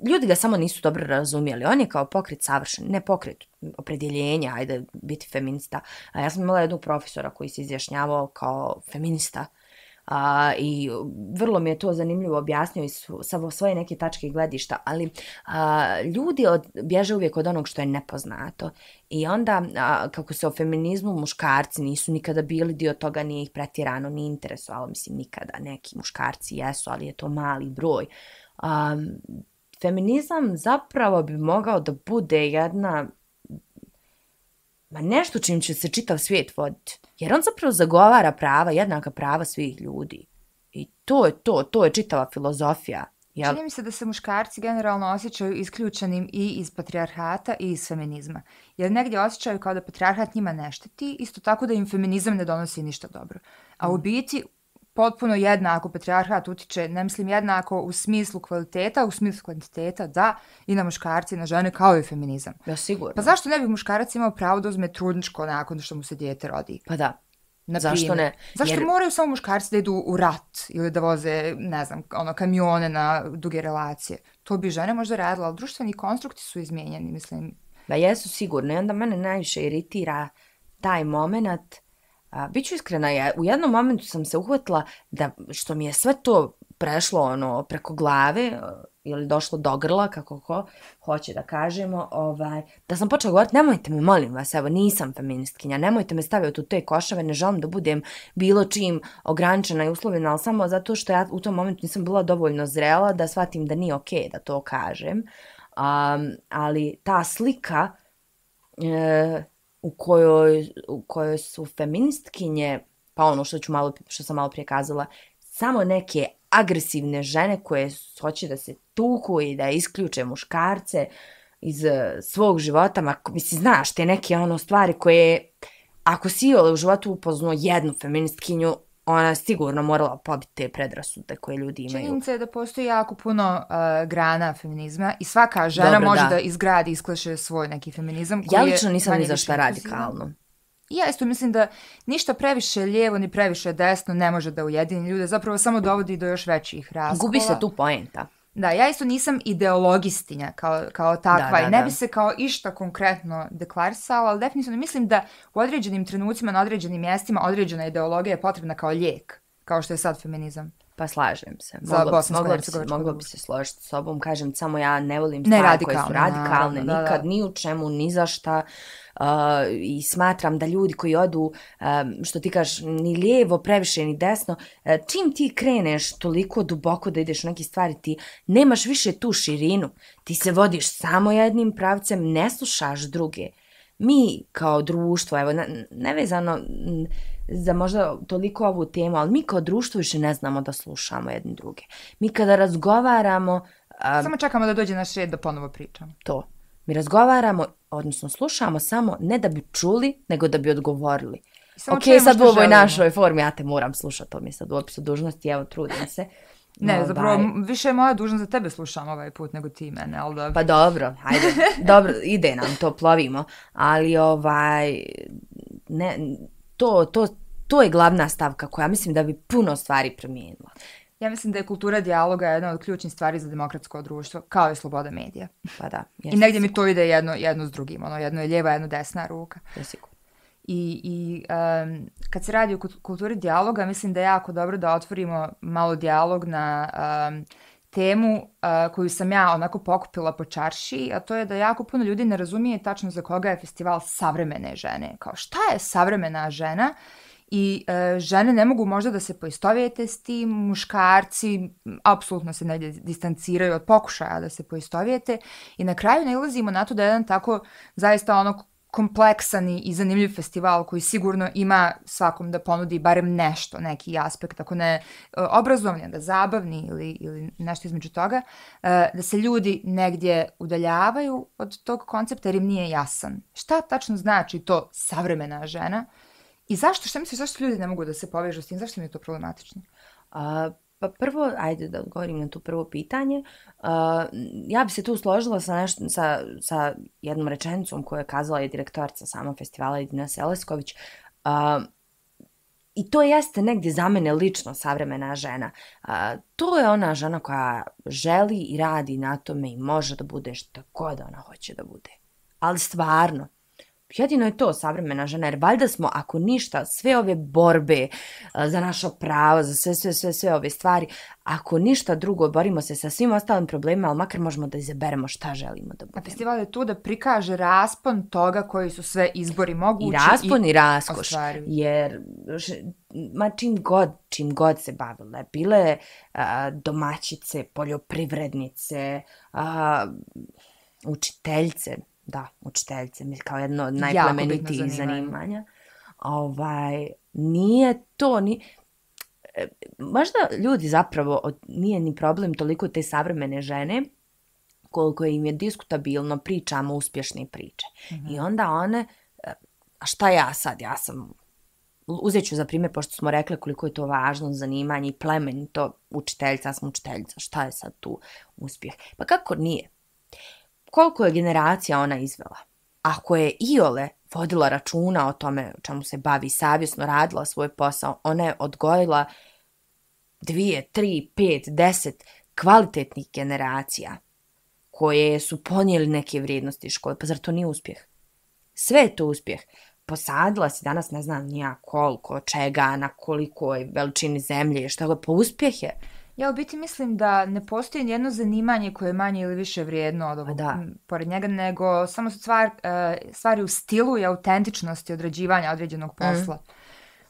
ljudi ga samo nisu dobro razumijeli. On je kao pokret savršen, ne pokret opredjeljenja, ajde biti feminista. A ja sam imala jednog profesora koji se izjašnjavao kao feminista. A, I vrlo mi je to zanimljivo objasnio iz savo svoje neke tačke gledišta, ali a, ljudi od, bježe uvijek od onog što je nepoznato. I onda, a, kako se o feminizmu muškarci nisu nikada bili dio toga, nije ih pretjerano, ni interesovalo, mislim, nikada neki muškarci jesu, ali je to mali broj. Um, feminizam zapravo bi mogao da bude jedna ma nešto čim će se čitav svijet voditi. Jer on zapravo zagovara prava, jednaka prava svih ljudi. I to je to, to je čitava filozofija. Jel? Čini mi se da se muškarci generalno osjećaju isključenim i iz patrijarhata i iz feminizma. Jer negdje osjećaju kao da patrijarhat njima ne šteti, isto tako da im feminizam ne donosi ništa dobro. A u mm. biti, potpuno jednako patrijarhat utiče, ne mislim jednako u smislu kvaliteta, u smislu kvantiteta, da, i na muškarci, na žene, kao i feminizam. Ja, sigurno. Pa zašto ne bi muškarac imao pravo da uzme trudničko nakon što mu se dijete rodi? Pa da. Na zašto ne? Zašto moraju samo muškarci da idu u rat ili da voze, ne znam, ono, kamione na duge relacije? To bi žene možda radila, ali društveni konstrukti su izmijenjeni, mislim. Da, jesu sigurno. I onda mene najviše iritira taj moment uh, A, bit Biću iskrena, ja, u jednom momentu sam se uhvatila da što mi je sve to prešlo ono preko glave ili e, došlo do grla, kako ko hoće da kažemo, ovaj, da sam počela govoriti, nemojte me, molim vas, evo, nisam feministkinja, nemojte me stavljati u te košave, ne želim da budem bilo čim ograničena i uslovljena, ali samo zato što ja u tom momentu nisam bila dovoljno zrela da shvatim da nije okej okay da to kažem. Um, ali ta slika... E, u kojoj, u kojoj su feministkinje, pa ono što, ću malo, što sam malo prije kazala, samo neke agresivne žene koje hoće da se tuku i da isključe muškarce iz e, svog života. Ma, mislim, znaš, te neke ono stvari koje, ako si u životu upoznao jednu feministkinju, ona je sigurno morala pobiti te predrasude koje ljudi imaju. Činjenica je da postoji jako puno uh, grana feminizma i svaka žena Dobro, može da, da izgradi i isklaše svoj neki feminizam. Koji ja lično nisam ni za zašto radikalno. Ja isto mislim da ništa previše lijevo ni previše desno ne može da ujedini ljude. Zapravo samo dovodi do još većih razkola. Gubi se tu poenta. Da, ja isto nisam ideologistinja kao, kao takva da, da, i ne bi se kao išta konkretno deklarisala, ali definitivno mislim da u određenim trenucima, na određenim mjestima, određena ideologija je potrebna kao lijek, kao što je sad feminizam. Pa slažem se. Moglo, bi, moglo bi se složiti s sobom. Kažem, samo ja ne volim stvari koje su radikalne. Naravno, nikad, da, da. ni u čemu, ni za šta. Uh, i smatram da ljudi koji odu, što ti kažeš, ni lijevo previše, ni desno, čim ti kreneš toliko duboko da ideš u neke stvari, ti nemaš više tu širinu, ti se vodiš samo jednim pravcem, ne slušaš druge. Mi kao društvo, evo, nevezano za možda toliko ovu temu, ali mi kao društvo više ne znamo da slušamo jedni druge. Mi kada razgovaramo... Samo čekamo da dođe naš red da ponovo pričamo. To. Mi razgovaramo, odnosno slušamo samo ne da bi čuli, nego da bi odgovorili. Samo ok, sad u ovoj našoj formi, ja te moram slušati, to mi je sad u opisu dužnosti, evo, trudim se. Ne, no, ovaj, zapravo, daj. više je moja dužnost da tebe slušam ovaj put nego ti mene, ali da... Pa dobro, ajde, dobro, ide nam to, plovimo, ali ovaj, ne, to, to, to je glavna stavka koja mislim da bi puno stvari promijenila. Ja mislim da je kultura dijaloga jedna od ključnih stvari za demokratsko društvo, kao i sloboda medija. Pa da. I negdje mi to ide jedno, jedno s drugim. Ono, jedno je ljeva, jedno desna ruka. Jesiko. I, i um, kad se radi o kulturi dijaloga, mislim da je jako dobro da otvorimo malo dijalog na um, temu uh, koju sam ja onako pokupila po čarši, a to je da jako puno ljudi ne razumije tačno za koga je festival savremene žene. Kao šta je savremena žena? i e, žene ne mogu možda da se poistovijete s tim, muškarci apsolutno se ne distanciraju od pokušaja da se poistovijete i na kraju ne ilazimo na to da je jedan tako zaista ono kompleksan i zanimljiv festival koji sigurno ima svakom da ponudi barem nešto, neki aspekt, ako ne e, obrazovni, da zabavni ili, ili nešto između toga, e, da se ljudi negdje udaljavaju od tog koncepta jer im nije jasan. Šta tačno znači to savremena žena? I zašto? Šta misliš? Zašto ljudi ne mogu da se povežu s tim? Zašto mi je to problematično? A, pa prvo, ajde da odgovorim na to prvo pitanje. A, ja bi se tu složila sa, neš, sa, sa jednom rečenicom koju je kazala je direktorca sama festivala Idina Selesković. A, I to jeste negdje za mene lično savremena žena. A, to je ona žena koja želi i radi na tome i može da bude što god ona hoće da bude. Ali stvarno, jedino je to savremena žena, jer valjda smo, ako ništa, sve ove borbe e, za naša prava, za sve, sve, sve, sve ove stvari, ako ništa drugo, borimo se sa svim ostalim problemima, ali makar možemo da izaberemo šta želimo da budemo. A festival je tu da prikaže raspon toga koji su sve izbori mogući. I raspon i, i raskoš, ostvaruju. jer ma čim god, čim god se bavila, bile a, e, domaćice, poljoprivrednice, a, učiteljce, da, učiteljice, mislim, kao jedno od najplemenitijih zanimanja. zanimanja. Ovaj, nije to, ni... E, možda ljudi zapravo, od, nije ni problem toliko te savremene žene, koliko im je diskutabilno, pričamo uspješne priče. Mm -hmm. I mhm. onda one, e, a šta ja sad, ja sam, uzet ću za primjer, pošto smo rekli koliko je to važno zanimanje i plemenito učiteljica, ja sam učiteljica, šta je sad tu uspjeh? Pa kako nije? koliko je generacija ona izvela. Ako je Iole vodila računa o tome čemu se bavi, savjesno radila svoj posao, ona je odgojila dvije, tri, pet, deset kvalitetnih generacija koje su ponijeli neke vrijednosti škole. Pa zar to nije uspjeh? Sve je to uspjeh. Posadila si danas ne znam nija koliko, čega, na kolikoj veličini zemlje, što god, pa je. Uspjeh je. Ja u biti mislim da ne postoji jedno zanimanje koje je manje ili više vrijedno od pa ovog, da. pored njega, nego samo su stvar, e, stvari u stilu i autentičnosti odrađivanja određenog mm. posla. Mm.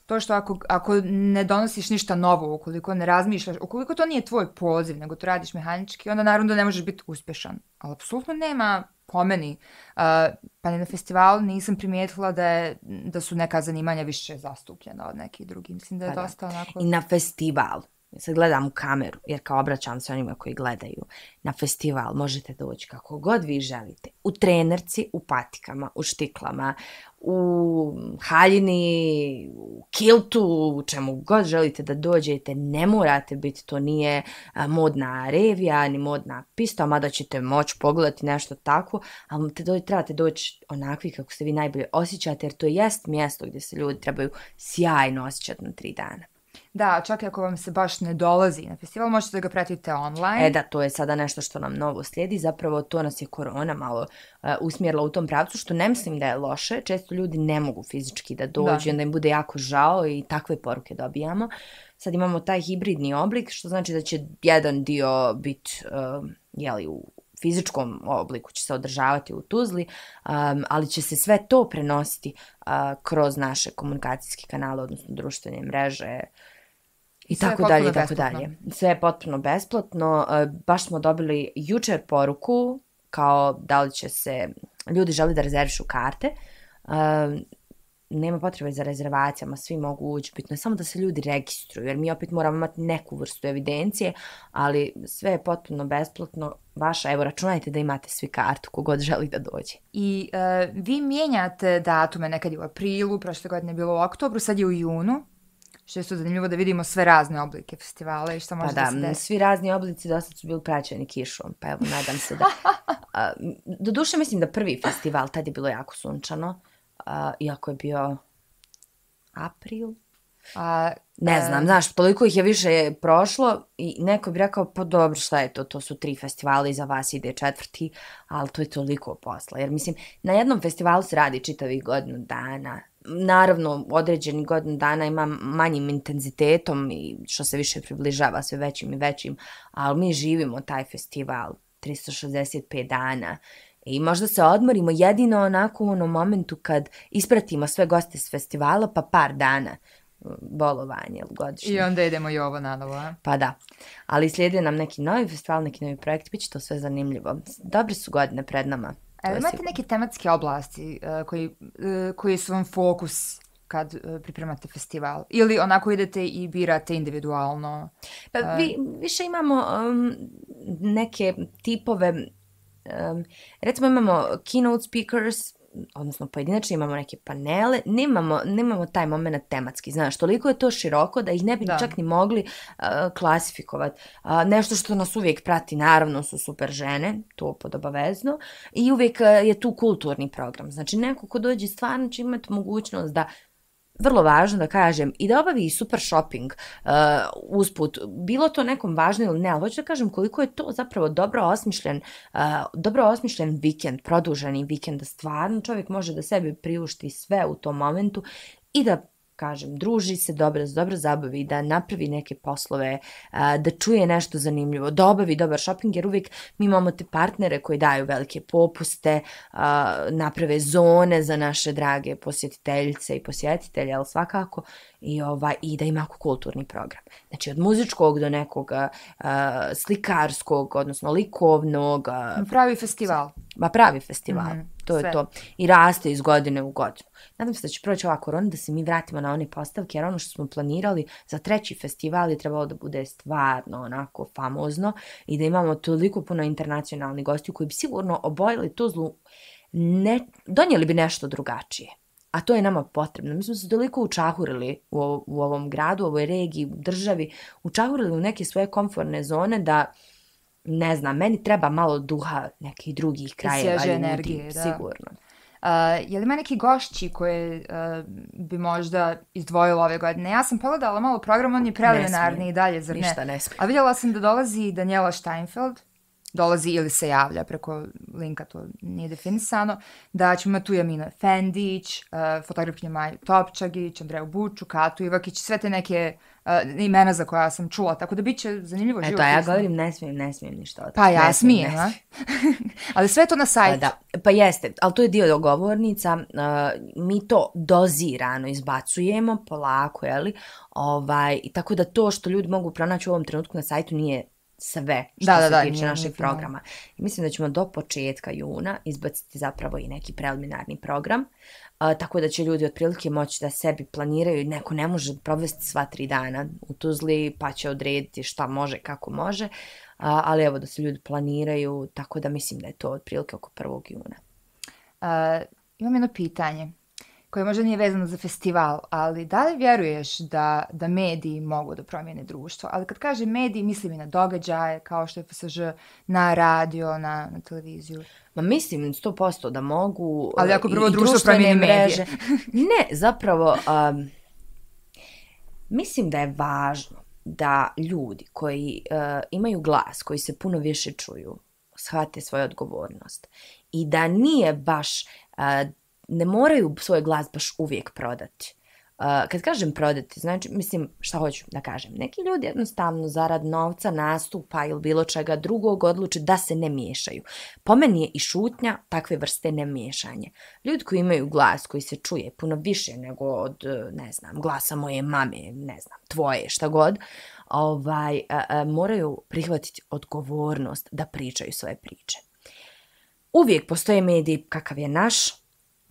To što ako, ako ne donosiš ništa novo, ukoliko ne razmišljaš, ukoliko to nije tvoj poziv, nego to radiš mehanički, onda naravno da ne možeš biti uspješan. Ali apsolutno nema pomeni. Uh, e, pa ni na festivalu nisam primijetila da, je, da su neka zanimanja više zastupljena od nekih drugih. Mislim da je pa dosta da. onako... I na festivalu se gledam u kameru, jer kao obraćam se onima koji gledaju na festival, možete doći kako god vi želite. U trenerci, u patikama, u štiklama, u haljini, u kiltu, u čemu god želite da dođete, ne morate biti, to nije modna revija, ni modna pista, mada ćete moći pogledati nešto tako, ali te do, trebate doći onakvi kako se vi najbolje osjećate, jer to je mjesto gdje se ljudi trebaju sjajno osjećati na tri dana. Da, čak i ako vam se baš ne dolazi na festival, možete da ga pratite online. E da, to je sada nešto što nam novo slijedi. Zapravo to nas je korona malo uh, usmjerila u tom pravcu, što ne mislim da je loše. Često ljudi ne mogu fizički da dođu, da. onda im bude jako žao i takve poruke dobijamo. Sad imamo taj hibridni oblik, što znači da će jedan dio biti uh, e, jeli, u fizičkom obliku će se održavati u Tuzli, um, ali će se sve to prenositi uh, kroz naše komunikacijske kanale, odnosno društvene mreže, uh, I sve tako dalje, besplatno. tako dalje. Sve je potpuno besplatno. E, baš smo dobili jučer poruku kao da li će se, ljudi želi da rezervišu karte. E, nema potrebe za rezervacijama, svi mogu ući. Bitno je samo da se ljudi registruju, jer mi opet moramo imati neku vrstu evidencije, ali sve je potpuno besplatno. Vaša, evo, računajte da imate svi kartu kogod želi da dođe. I uh, vi mijenjate datume nekad je u aprilu, prošle godine je bilo u oktobru, sad je u junu što je zanimljivo da vidimo sve razne oblike festivala i šta može pa da, da se desi. svi razni oblici dosta su bili praćeni kišom, pa evo, nadam se da... Uh, do duše mislim da prvi festival, tad je bilo jako sunčano, uh, iako je bio april, A, ne e, znam, znaš, toliko ih je više prošlo i neko bi rekao, pa dobro, šta je to, to su tri festivali, za vas ide četvrti, ali to je toliko posla. Jer mislim, na jednom festivalu se radi čitavih godinu dana, naravno određeni godin dana ima manjim intenzitetom i što se više približava sve većim i većim, ali mi živimo taj festival 365 dana i možda se odmorimo jedino onako u onom momentu kad ispratimo sve goste s festivala pa par dana mm, bolovanje ili godišnje. I onda idemo i ovo na novo, a? Pa da. Ali slijede nam neki novi festival, neki novi projekt, bit će to sve zanimljivo. Dobre su godine pred nama. Evo imate neke tematske oblasti uh, koji, uh, koji su vam fokus kad uh, pripremate festival? Ili onako idete i birate individualno? Pa vi, više imamo um, neke tipove, um, recimo imamo keynote speakers, odnosno pojedinačno imamo neke panele, nemamo, nemamo taj moment tematski, znaš, toliko je to široko da ih ne bi da. čak ni mogli uh, e, klasifikovati. Uh, nešto što nas uvijek prati, naravno, su super žene, to podobavezno, i uvijek uh, je tu kulturni program. Znači, neko ko dođe stvarno će imati mogućnost da vrlo važno da kažem i da obavi super shopping uh, usput, bilo to nekom važno ili ne, ali hoću da kažem koliko je to zapravo dobro osmišljen, uh, dobro osmišljen vikend, produženi vikend, da stvarno čovjek može da sebi priušti sve u tom momentu i da kažem, druži se dobro, dobro zabavi, da napravi neke poslove, da čuje nešto zanimljivo, da obavi dobar shopping, jer uvijek mi imamo te partnere koji daju velike popuste, naprave zone za naše drage posjetiteljice i posjetitelje, ali svakako, i, ovaj, i da ima kulturni program. Znači, od muzičkog do nekog slikarskog, odnosno likovnog. Pravi festival. Ma pravi festival. Mm -hmm to je to. I raste iz godine u godinu. Nadam se da će proći ova korona, da se mi vratimo na one postavke, jer ono što smo planirali za treći festival je trebalo da bude stvarno onako famozno i da imamo toliko puno internacionalnih gostiju koji bi sigurno obojili tu zlu, ne, donijeli bi nešto drugačije. A to je nama potrebno. Mi smo se toliko učahurili u, u ovom gradu, u ovoj regiji, u državi, učahurili u neke svoje komforne zone da ne znam, meni treba malo duha nekih drugih krajeva. Sježe energije, da. Sigurno. Uh, je li ima neki gošći koje uh, bi možda izdvojilo ove godine? Ja sam pogledala malo program, on je preliminarni i dalje, zar ne? Ništa ne smije. A vidjela sam da dolazi Daniela Steinfeld, dolazi ili se javlja preko linka, to nije definisano, da će imati tu Jamina Fendić, uh, fotografkinja Maju Topčagić, Andreju Buču, Katu Ivakić, sve te neke uh, uh, imena za koja sam čula, tako da bit će zanimljivo e, život. Eto, ja govorim, ne smijem, ne smijem ništa. Pa ja ne smijem, smijem ne ali sve to na sajtu. Pa da, pa jeste, ali to je dio dogovornica, uh, mi to dozirano izbacujemo, polako, jeli, ovaj, tako da to što ljudi mogu pronaći u ovom trenutku na sajtu nije sve što da, se da, tiče da, našeg programa. Mislim da ćemo do početka juna izbaciti zapravo i neki preliminarni program. Uh, a, tako da će ljudi otprilike moći da sebi planiraju, i neko ne može provesti sva tri dana u Tuzli pa će odrediti šta može, kako može, a, ali evo da se ljudi planiraju, tako da mislim da je to otprilike oko 1. juna. Uh, imam jedno pitanje, koje možda nije vezano za festival, ali da li vjeruješ da, da mediji mogu da promijene društvo? Ali kad kažem mediji, mislim i na događaje, kao što je FSŽ na radio, na, na televiziju. Ma mislim 100% da mogu. Ali ako e, prvo društvo promijene medije. ne, zapravo, um, mislim da je važno da ljudi koji uh, imaju glas, koji se puno više čuju, shvate svoju odgovornost. I da nije baš uh, ne moraju svoj glas baš uvijek prodati. Uh, kad kažem prodati, znači, mislim, šta hoću da kažem, neki ljudi jednostavno zarad novca, nastupa ili bilo čega drugog odluče da se ne miješaju. Po meni je i šutnja takve vrste nemiješanje. Ljudi koji imaju glas koji se čuje puno više nego od, uh, ne znam, glasa moje mame, ne znam, tvoje, šta god, ovaj, uh, uh, moraju prihvatiti odgovornost da pričaju svoje priče. Uvijek postoje medij kakav je naš,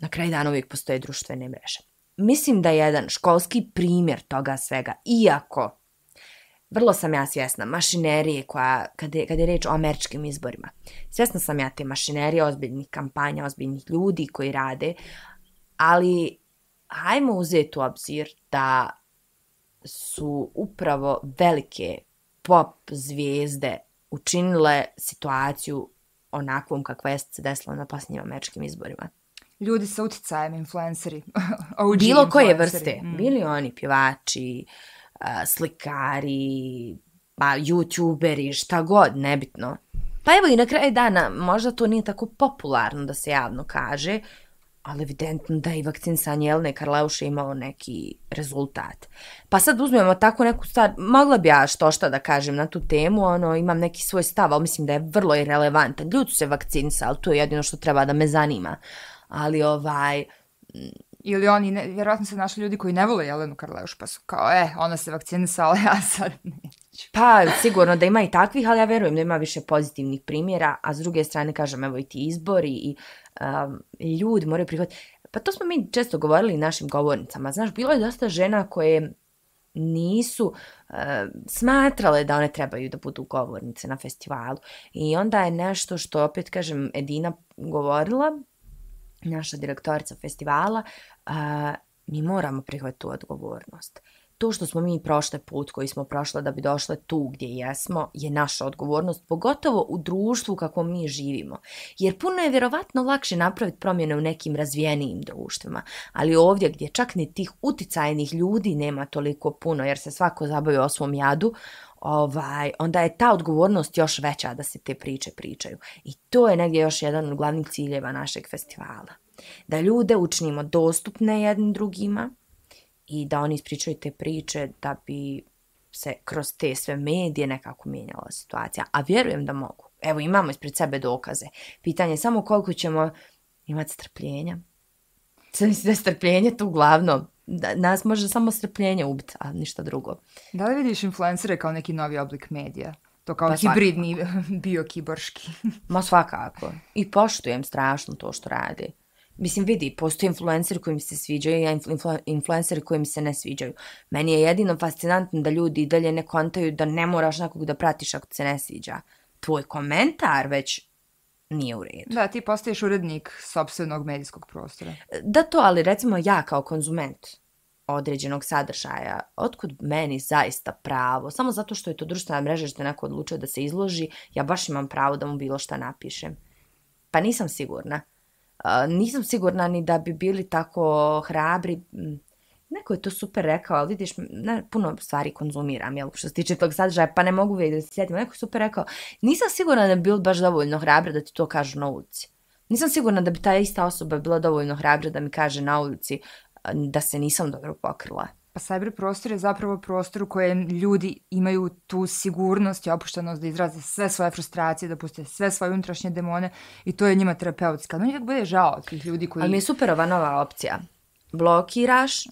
na kraju dana uvijek postoje društvene mreže. Mislim da je jedan školski primjer toga svega, iako vrlo sam ja svjesna mašinerije koja, kada je, kad je reč o američkim izborima, svjesna sam ja te mašinerije, ozbiljnih kampanja, ozbiljnih ljudi koji rade, ali hajmo uzeti u obzir da su upravo velike pop zvijezde učinile situaciju onakvom kakva je se desila na posljednjim američkim izborima ljudi sa uticajem, influenceri. OG Bilo koje vrste. Mm. Bili oni pjevači, slikari, pa youtuberi, šta god, nebitno. Pa evo i na kraju dana, možda to nije tako popularno da se javno kaže, ali evidentno da je i vakcinsanje Jelne Karleuše imao neki rezultat. Pa sad uzmemo tako neku stvar, mogla bi ja što šta da kažem na tu temu, ono, imam neki svoj stav, ali mislim da je vrlo irrelevantan. Ljudi su se vakcinsa, to je jedino što treba da me zanima ali ovaj... Mm. Ili oni, ne, vjerojatno se našli ljudi koji ne vole Jelenu Karleuš, pa su kao, e, ona se vakcinisala, ja sad neću. Pa, sigurno da ima i takvih, ali ja vjerujem da ima više pozitivnih primjera, a s druge strane, kažem, evo i ti izbori i um, ljudi moraju prihvatiti. Pa to smo mi često govorili našim govornicama. Znaš, bilo je dosta žena koje nisu uh, smatrale da one trebaju da budu govornice na festivalu. I onda je nešto što, opet kažem, Edina govorila, naša direktorica festivala, uh, mi moramo prihvatiti tu odgovornost. To što smo mi prošle put koji smo prošle da bi došle tu gdje jesmo je naša odgovornost, pogotovo u društvu kako mi živimo. Jer puno je vjerovatno lakše napraviti promjene u nekim razvijenijim društvima, ali ovdje gdje čak ni tih uticajnih ljudi nema toliko puno jer se svako zabavio o svom jadu, ovaj, onda je ta odgovornost još veća da se te priče pričaju. I to je negdje još jedan od glavnih ciljeva našeg festivala. Da ljude učnimo dostupne jednim drugima i da oni ispričaju te priče da bi se kroz te sve medije nekako mijenjala situacija. A vjerujem da mogu. Evo imamo ispred sebe dokaze. Pitanje je samo koliko ćemo imati strpljenja. Sam mislim da je strpljenje tu glavno nas može samo strpljenje ubiti, a ništa drugo. Da li vidiš influencere kao neki novi oblik medija? To kao pa hibridni biokiborški. Ma svakako. I poštujem strašno to što radi. Mislim, vidi, postoje influenceri koji mi se sviđaju i influ influenceri koji mi se ne sviđaju. Meni je jedino fascinantno da ljudi i dalje ne kontaju da ne moraš nekog da pratiš ako se ne sviđa. Tvoj komentar već nije u redu. Da, ti postoješ urednik sobstvenog medijskog prostora. Da to, ali recimo ja kao konzument, mm određenog sadržaja. Otkud meni zaista pravo? Samo zato što je to društvena mreža što je neko odlučio da se izloži, ja baš imam pravo da mu bilo šta napišem. Pa nisam sigurna. E, nisam sigurna ni da bi bili tako hrabri. Mm, neko je to super rekao, ali vidiš, ne, puno stvari konzumiram, jel, što se tiče tog sadržaja, pa ne mogu vidjeti da se sjetim. Neko je super rekao, nisam sigurna da bi bilo baš dovoljno hrabri da ti to kažu na ulici. Nisam sigurna da bi ta ista osoba bila dovoljno hrabra da mi kaže na ulici uh, da se nisam dobro pokrila. Pa cyber prostor je zapravo prostor u kojem ljudi imaju tu sigurnost i opuštenost da izraze sve svoje frustracije, da puste sve svoje unutrašnje demone i to je njima terapeutska. Ali nekako bude žao od tih ljudi koji... Ali mi je super ova nova opcija. Blokiraš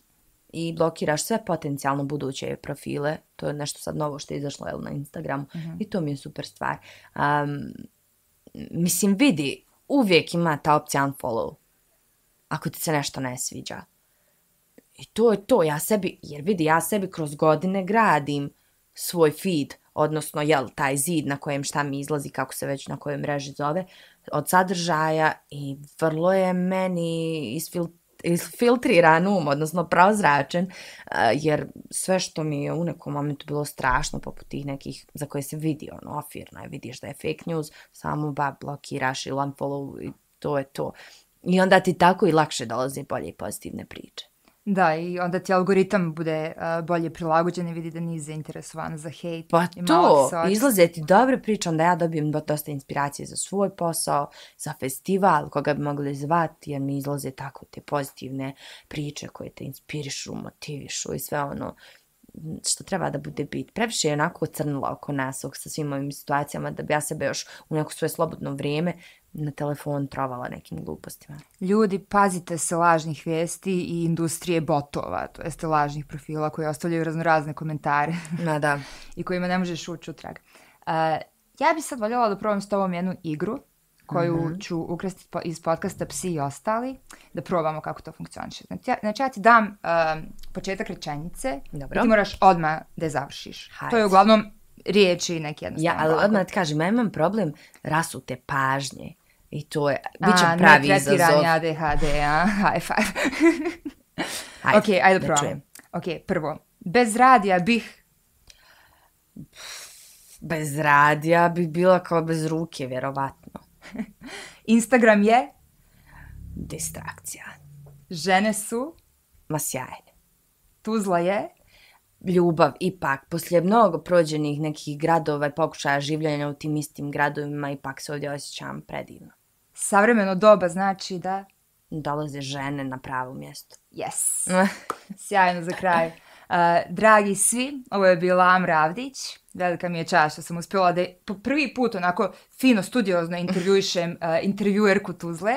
i blokiraš sve potencijalno buduće profile. To je nešto sad novo što je izašlo jel, na Instagramu uh mhm. -huh. i to mi je super stvar. Um, mislim, vidi, uvijek ima ta opcija unfollow. Ako ti se nešto ne sviđa. I to je to, ja sebi, jer vidi, ja sebi kroz godine gradim svoj feed, odnosno, jel, taj zid na kojem šta mi izlazi, kako se već na kojoj mreži zove, od sadržaja i vrlo je meni isfil, isfiltriran um, odnosno prozračen, eh, jer sve što mi je u nekom momentu bilo strašno, poput tih nekih za koje se vidi, ono, ofirno je, vidiš da je fake news, samo ba blokiraš i unfollow i to je to. I onda ti tako i lakše dolazi bolje i pozitivne priče. Da, i onda ti algoritam bude uh, bolje prilagođen i vidi da nisi zainteresovan za hejt. Pa to, izlaze ti dobre priče, onda ja dobijem dosta inspiracije za svoj posao, za festival, koga bi mogli zvati, jer mi izlaze tako te pozitivne priče koje te inspirišu, motivišu i sve ono što treba da bude bit. Previše je onako crnilo oko nas sa svim ovim situacijama da bi ja sebe još u neko svoje slobodno vrijeme na telefon trovala nekim glupostima. Ljudi, pazite se lažnih vijesti i industrije botova, to jeste lažnih profila koji ostavljaju raznorazne komentare. Na da. I kojima ne možeš ući u trag. Uh, ja bih sad voljela da probam s tobom jednu igru koju mm -hmm. ću ukrasti iz podcasta Psi i ostali, da probamo kako to funkcioniše. Znači, ja, znači ja ti dam uh, početak rečenice Dobro. i ti moraš odmah da je završiš. Hajde. To je uglavnom riječi neki jednostavno. Ja, ali odmah ti kažem, ja imam problem rasute pažnje i to je, bit će pravi izazov. A, netretiranje ADHD, a, high five. Hajde, ok, ajde da probam. Čujem. Ok, prvo, bez radija bih... Bez radija bi bila kao bez ruke, vjerovatno. Instagram je distrakcija. Žene su ma sjajne. Tuzla je ljubav ipak poslije mnogo prođenih nekih gradova i pokušaja življenja u tim istim gradovima ipak se ovdje osjećam predivno. Savremeno doba znači da dolaze žene na pravo mjesto. Yes. Sjajno za kraj dragi svi, ovo je bila Amra Avdić. Velika mi je čast što sam uspjela da po prvi put onako fino studiozno intervjušem uh, intervjuerku Tuzle.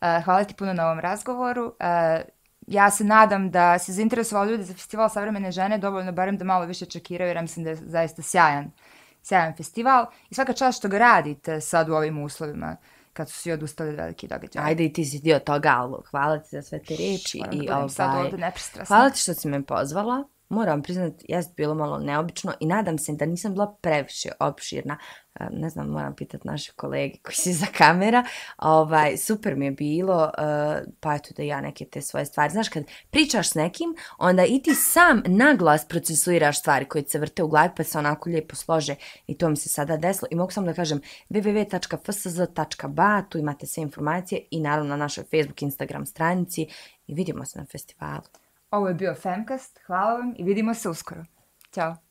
Uh, hvala ti puno na ovom razgovoru. Uh, Ja se nadam da se zainteresovali ljudi za festival savremene žene, dovoljno barem da malo više čekiraju jer mislim da je zaista sjajan, sjajan festival. I svaka čast što ga radite sad u ovim uslovima kad su svi odustali od velike događaja. Ajde i ti si dio toga, ali hvala ti za sve te reči. Hvala, i ovaj, sad ovdje hvala ti što si me pozvala moram priznati, ja jest bilo malo neobično i nadam se da nisam bila previše opširna. E, ne znam, moram pitati naše kolege koji se za kamera. Ovaj, super mi je bilo, e, pa eto da ja neke te svoje stvari. Znaš, kad pričaš s nekim, onda i ti sam naglas procesuiraš stvari koje se vrte u glavi, pa se onako lijepo slože i to mi se sada desilo. I mogu samo da kažem www.fsz.ba, tu imate sve informacije i naravno na našoj Facebook, Instagram stranici i vidimo se na festivalu. Ovo je bio Femcast, hvala vam i vidimo se uskoro. Ćao!